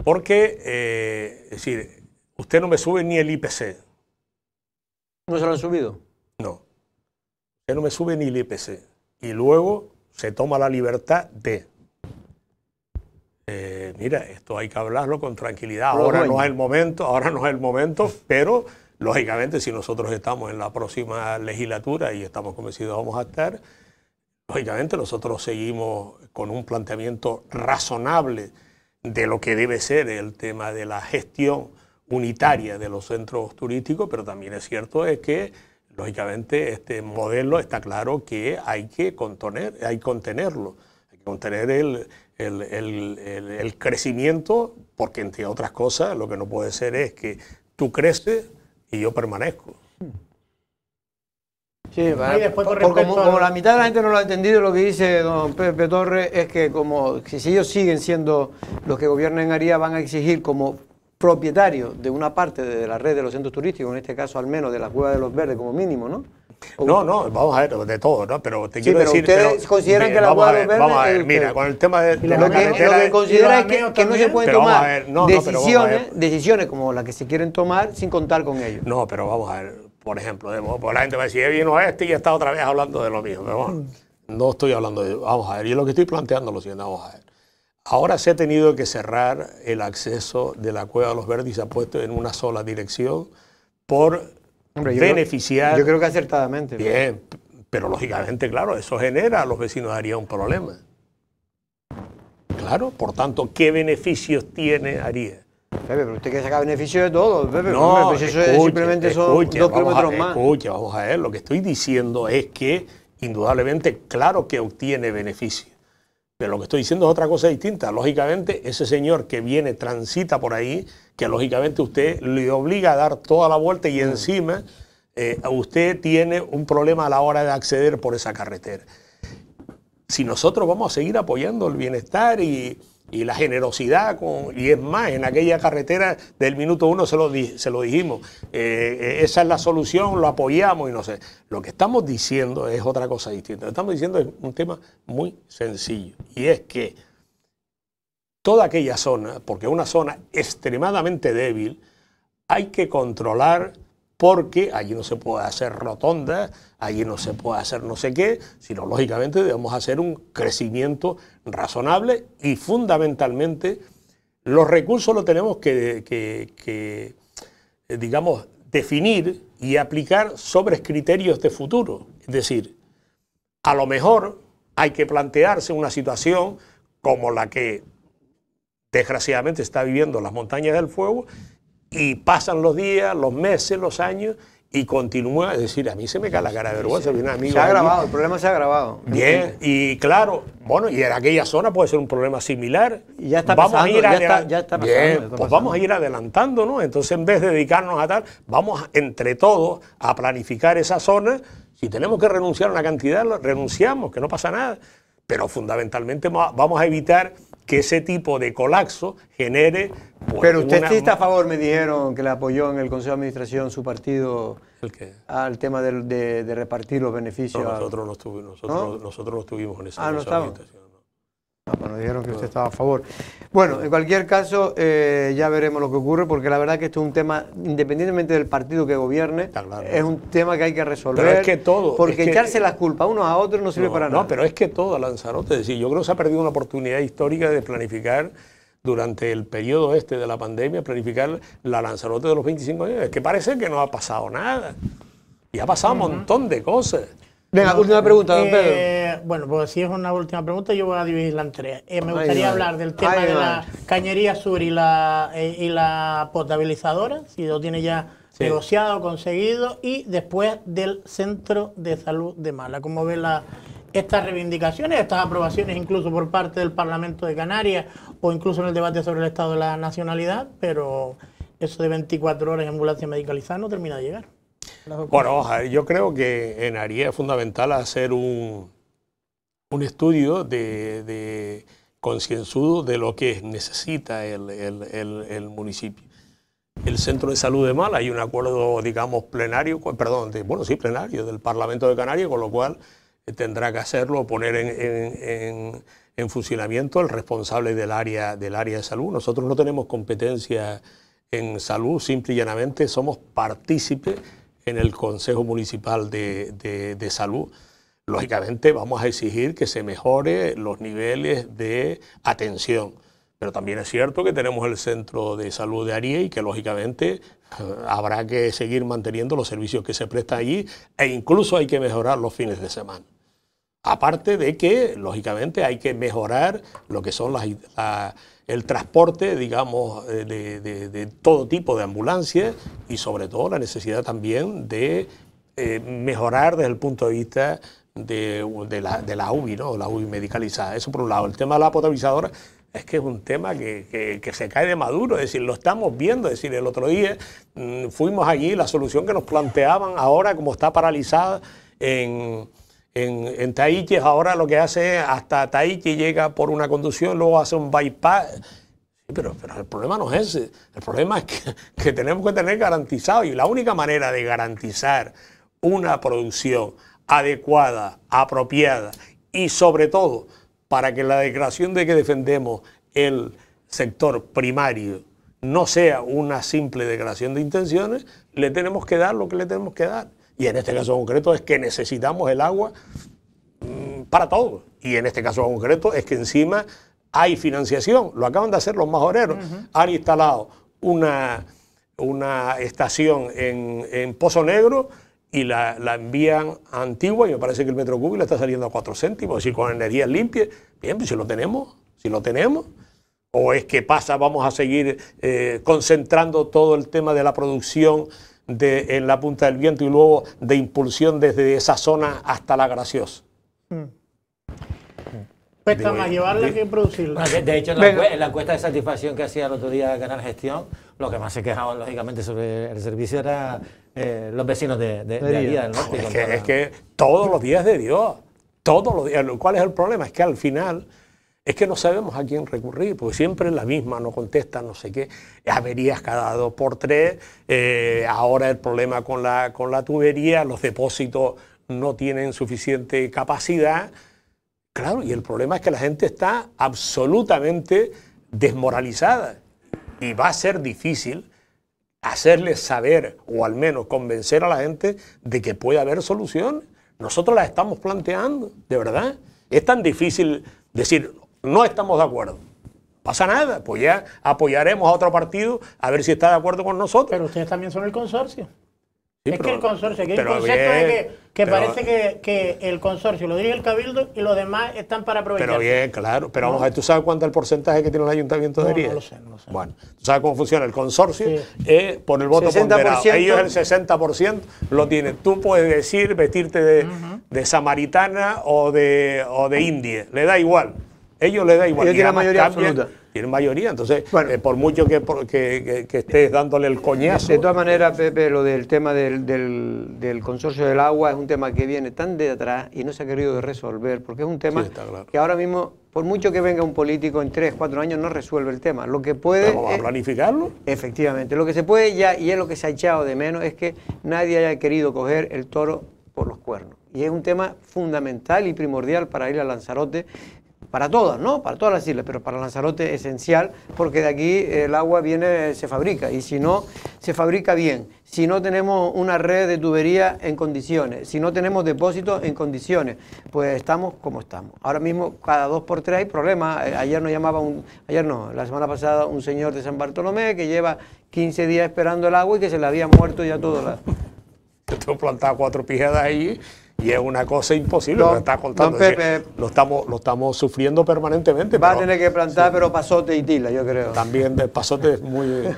porque, eh, es decir, usted no me sube ni el IPC. ¿No se lo han subido? No, usted no me sube ni el IPC. Y luego se toma la libertad de eh, mira, esto hay que hablarlo con tranquilidad, ahora no es el momento, ahora no es el momento, pero lógicamente si nosotros estamos en la próxima legislatura y estamos convencidos vamos a estar, lógicamente nosotros seguimos con un planteamiento razonable de lo que debe ser el tema de la gestión unitaria de los centros turísticos, pero también es cierto es que lógicamente este modelo está claro que hay que contener, hay contenerlo, hay que contener el el, crecimiento, porque entre otras cosas lo que no puede ser es que tú creces y yo permanezco. Sí, como, la mitad de la gente no lo ha entendido, lo que dice don Pepe Torres es que como si ellos siguen siendo los que gobiernan en van a exigir como propietarios de una parte de la red de los centros turísticos, en este caso al menos de la Cueva de los Verdes como mínimo, ¿no? No, no, vamos a ver, de todo, ¿no? Pero te quiero decir. ¿Ustedes pero, consideran que la vamos a ver, Vamos a ver, mira, con el tema de, lo, que, que considera es que, no se pueden tomar decisiones, decisiones como las que se quieren tomar sin contar con ellos. No, pero vamos a ver, por ejemplo, la gente va a decir, eh, vino este y está otra vez hablando de lo mismo. no estoy hablando de. Vamos a ver, yo lo que estoy planteando lo siguiente, vamos a ver. Ahora se ha tenido que cerrar el acceso de la Cueva de los Verdes y se ha puesto en una sola dirección por yo beneficiar. Creo, yo creo que acertadamente. Bien, pero lógicamente, claro, eso genera a los vecinos haría un problema. Claro, por tanto, ¿qué beneficios tiene Haría? Pepe, pero usted quiere sacar beneficios de todo, Pepe. No, pues eso simplemente son dos kilómetros más. vamos a ver, lo que estoy diciendo es que indudablemente, claro que obtiene beneficios. Pero lo que estoy diciendo es otra cosa distinta. Lógicamente, ese señor que viene, transita por ahí, que lógicamente usted le obliga a dar toda la vuelta y mm. encima eh, usted tiene un problema a la hora de acceder por esa carretera. Si nosotros vamos a seguir apoyando el bienestar y, y la generosidad, con, y es más, en aquella carretera del minuto uno se lo, lo dijimos, eh, esa es la solución, lo apoyamos y no sé. Lo que estamos diciendo es otra cosa distinta. Lo que estamos diciendo es un tema muy sencillo, y es que toda aquella zona, porque es una zona extremadamente débil, hay que controlar porque allí no se puede hacer rotonda, allí no se puede hacer no sé qué, sino lógicamente debemos hacer un crecimiento razonable y fundamentalmente los recursos los tenemos que, eh, digamos, definir y aplicar sobre criterios de futuro. Es decir, a lo mejor hay que plantearse una situación como la que desgraciadamente está viviendo las montañas del fuego, y pasan los días, los meses, los años y continúa, es decir, a mí se me cae la cara de vergüenza, Se ha grabado, el problema se ha grabado. Bien, y claro, bueno, y en aquella zona puede ser un problema similar. Y ya está pasando, ya, está, pues vamos a ir adelantando, ¿no? Entonces, en vez de dedicarnos a tal, vamos entre todos a planificar esa zona. Si tenemos que renunciar a una cantidad, renunciamos, que no pasa nada. Pero fundamentalmente vamos a evitar que ese tipo de colapso genere... Pues, Pero usted está a favor, me dijeron, que le apoyó en el Consejo de Administración su partido al tema de, repartir los beneficios. nosotros, no, estuvimos, en esa, ah, bueno, pues dijeron que usted estaba a favor. Bueno, en cualquier caso, eh, ya veremos lo que ocurre, porque la verdad que esto es un tema, independientemente del partido que gobierne, es un tema que hay que resolver. Pero es que todo. Porque echarse las culpas unos a otros no sirve para nada. No, pero es que todo, Lanzarote. Es decir, yo creo que se ha perdido una oportunidad histórica de planificar durante el periodo este de la pandemia, planificar la Lanzarote de los 25 años. Es que parece que no ha pasado nada. Y ha pasado un montón de cosas. Venga, última pregunta, don Pedro. bueno, pues si es una última pregunta, yo voy a dividirla en tres. Eh, me gustaría hablar del tema de la cañería sur y la, eh, y la potabilizadora, si lo tiene ya negociado, conseguido, y después del centro de salud de Mala. ¿Cómo ve estas reivindicaciones, estas aprobaciones incluso por parte del Parlamento de Canarias o incluso en el debate sobre el estado de la nacionalidad? Pero eso de 24 horas en ambulancia medicalizada no termina de llegar. Bueno, eh, yo creo que en Aría es fundamental hacer un, un estudio de, concienzudo de lo que necesita el, municipio. El Centro de Salud de Mala, hay un acuerdo, digamos, plenario, perdón, bueno, sí, plenario del Parlamento de Canarias, con lo cual eh, tendrá que hacerlo, poner en, funcionamiento el responsable del área, del área de salud. Nosotros no tenemos competencia en salud, simple y llanamente somos partícipes en el Consejo Municipal de, Salud. Lógicamente vamos a exigir que se mejore los niveles de atención. Pero también es cierto que tenemos el centro de salud de Arie y que lógicamente eh, habrá que seguir manteniendo los servicios que se prestan allí e incluso hay que mejorar los fines de semana. Aparte de que, lógicamente, hay que mejorar lo que son las, el transporte, digamos, eh, de, todo tipo de ambulancias y sobre todo la necesidad también de eh, mejorar desde el punto de vista de, la, de la UBI, ¿no? la UBI medicalizada. Eso por un lado. El tema de la potabilizadora es que es un tema que, se cae de maduro, es decir, lo estamos viendo, es decir, el otro día mm, fuimos allí, la solución que nos planteaban ahora como está paralizada en en, en ahora lo que hace es hasta Tahití llega por una conducción, luego hace un bypass. Pero, pero el problema no es ese. El problema es que tenemos que tener garantizado. Y la única manera de garantizar una producción adecuada, apropiada y sobre todo para que la declaración de que defendemos el sector primario no sea una simple declaración de intenciones, le tenemos que dar lo que le tenemos que dar. Y en este caso concreto es que necesitamos el agua mm, para todo. Y en este caso concreto es que encima hay financiación. Lo acaban de hacer los majoreros. Uh Han instalado una, una estación en, Pozo Negro y la, envían a Antigua y me parece que el metro cúbico está saliendo a cuatro céntimos. Es decir, con energías limpias. Bien, pues si lo tenemos, si lo tenemos. ¿O es que pasa, vamos a seguir eh, concentrando todo el tema de la producción de en la punta del viento y luego de impulsión desde esa zona hasta la graciosa. Mm. Mm. Cuesta más llevarla que producirla. de hecho, en la, la, encuesta de satisfacción que hacía el otro día Canal Gestión, lo que más se quejaban, lógicamente, sobre el servicio era eh, los vecinos de, de, del norte. Es que, es que todos los días de Dios, todos los días. ¿Cuál es el problema? Es que al final es que no sabemos a quién recurrir, porque siempre la misma, no contesta, no sé qué, averías cada dos por tres, eh, ahora el problema con la, con la tubería, los depósitos no tienen suficiente capacidad. Claro, y el problema es que la gente está absolutamente desmoralizada y va a ser difícil hacerles saber o al menos convencer a la gente de que puede haber solución. Nosotros la estamos planteando, de verdad. Es tan difícil decir, no estamos de acuerdo. Pasa nada, pues ya apoyaremos a otro partido a ver si está de acuerdo con nosotros. Pero ustedes también son el consorcio. es que el consorcio, que concepto que, parece que, el consorcio lo dirige el cabildo y los demás están para aprovechar. Pero bien, claro. Pero vamos a ver, ¿tú sabes cuánto es el porcentaje que tiene el ayuntamiento de Río. No, lo sé, no lo sé. Bueno, ¿tú sabes cómo funciona? El consorcio por el voto 60%, ponderado. Ellos el 60% lo tienen. Tú puedes decir, vestirte de, samaritana o de, o de indie, le da igual ellos le da igual. Ellos tienen mayoría Tienen mayoría, entonces, eh, por mucho que, estés dándole el coñazo. De todas maneras, Pepe, lo del tema del, consorcio del agua es un tema que viene tan de atrás y no se ha querido resolver, porque es un tema que ahora mismo, por mucho que venga un político en tres, cuatro años, no resuelve el tema. Lo que puede. a planificarlo? efectivamente. Lo que se puede ya, y es lo que se ha echado de menos, es que nadie haya querido coger el toro por los cuernos. Y es un tema fundamental y primordial para ir a Lanzarote, para todas, ¿no? Para todas las islas, pero para Lanzarote esencial, porque de aquí el agua viene, se fabrica, y si no se fabrica bien, si no tenemos una red de tubería en condiciones, si no tenemos depósitos en condiciones, pues estamos como estamos. Ahora mismo cada dos por tres hay problemas. Eh, ayer nos llamaba un, ayer no, la semana pasada un señor de San Bartolomé que lleva 15 días esperando el agua y que se le había muerto ya todo la. Yo tengo plantado cuatro pijadas ahí y es una cosa imposible, lo está contando. lo, estamos, lo estamos sufriendo permanentemente. Va a tener que plantar, pero pasote y tila, yo creo. También el pasote es muy, eh,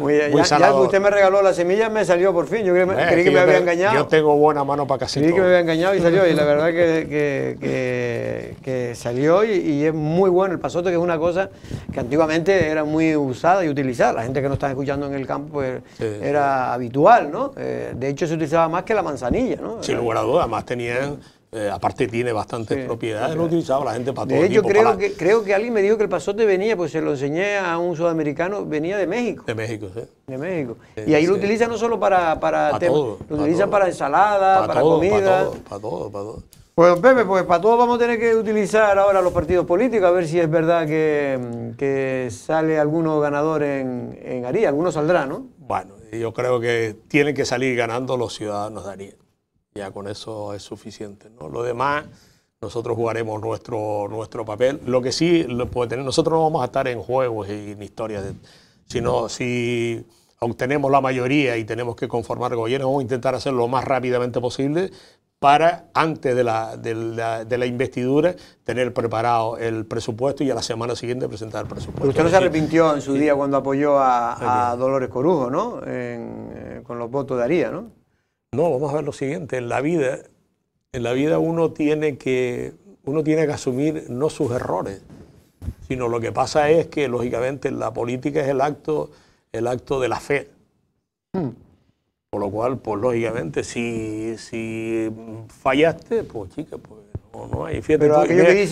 muy, muy eh, usted me regaló la semilla, me salió por fin. Yo creí, que, me había engañado. Yo tengo buena mano para casi Creí que me había engañado y salió. Y la verdad que, que, salió y, es muy bueno el pasote, que es una cosa que antiguamente era muy usada y utilizada. La gente que nos está escuchando en el campo pues, era habitual, ¿no? Eh, de hecho, se utilizaba más que la manzanilla, ¿no? además tenían... Eh, aparte tiene bastantes propiedades, lo utilizaba la gente para todo. De hecho, creo, que, creo que alguien me dijo que el pasote venía, pues se lo enseñé a un sudamericano, venía de México. De México, sí. De México. y ahí lo utilizan no solo para, para, todo, lo utilizan para, ensalada, para, comida. Para todo, para todo, para todo. Pues Pepe, pues para todo vamos a tener que utilizar ahora los partidos políticos, a ver si es verdad que, que sale alguno ganador en, en Aría, alguno saldrá, ¿no? Bueno, yo creo que tienen que salir ganando los ciudadanos de Aría ya con eso es suficiente. ¿no? Lo demás, nosotros jugaremos nuestro, nuestro papel. Lo que sí lo puede tener, nosotros no vamos a estar en juegos y en historias, sino si obtenemos la mayoría y tenemos que conformar gobierno, vamos a intentar hacerlo lo más rápidamente posible para antes de la, de, la, investidura tener preparado el presupuesto y a la semana siguiente presentar el presupuesto. Usted no se arrepintió en su día cuando apoyó a, Dolores Corujo, ¿no? Eh, con los votos de Aría, ¿no? No, vamos a ver lo siguiente. En la vida, en la vida uno tiene que, uno tiene que asumir no sus errores, sino lo que pasa es que, lógicamente, la política es el acto, el acto de la fe. Hmm. Por lo cual, pues lógicamente, si, si fallaste, pues chica, pues no, hay. Fíjate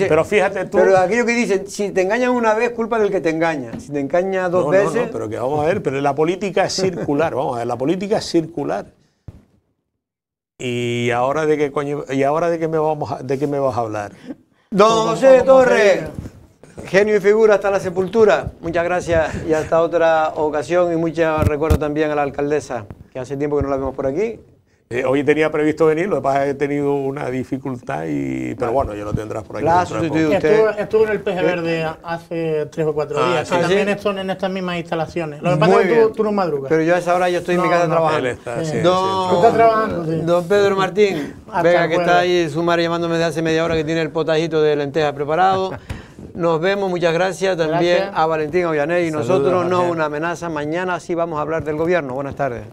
pero, fíjate tú. Pero aquello que dice, si te engañan una vez, culpa del que te engaña. Si te engaña dos veces. No, no, pero que vamos a ver, pero la política es circular, vamos a ver, la política es circular. ¿Y ahora de qué y ahora de qué me vamos a, de qué me vas a hablar? Don José Torres, genio y figura hasta la sepultura. Muchas gracias y hasta otra ocasión y muchos recuerdos también a la alcaldesa, que hace tiempo que no la vemos por aquí. Eh, hoy tenía previsto venir, lo que pasa es que he tenido una dificultad, y, pero bueno, yo lo tendrás por aquí. estuve en el PG eh. Verde hace tres o cuatro ah, días, también están en estas mismas instalaciones. Lo que pasa es que tú, no madrugas. Pero yo a esa hora yo estoy en mi casa trabajando. Él está, don, trabajando, don Pedro Martín, venga que está ahí su madre llamándome desde hace media hora que tiene el potajito de lenteja preparado. Nos vemos, muchas gracias también a Valentín Ollané y nosotros no una amenaza. Mañana sí vamos a hablar del gobierno. Buenas tardes.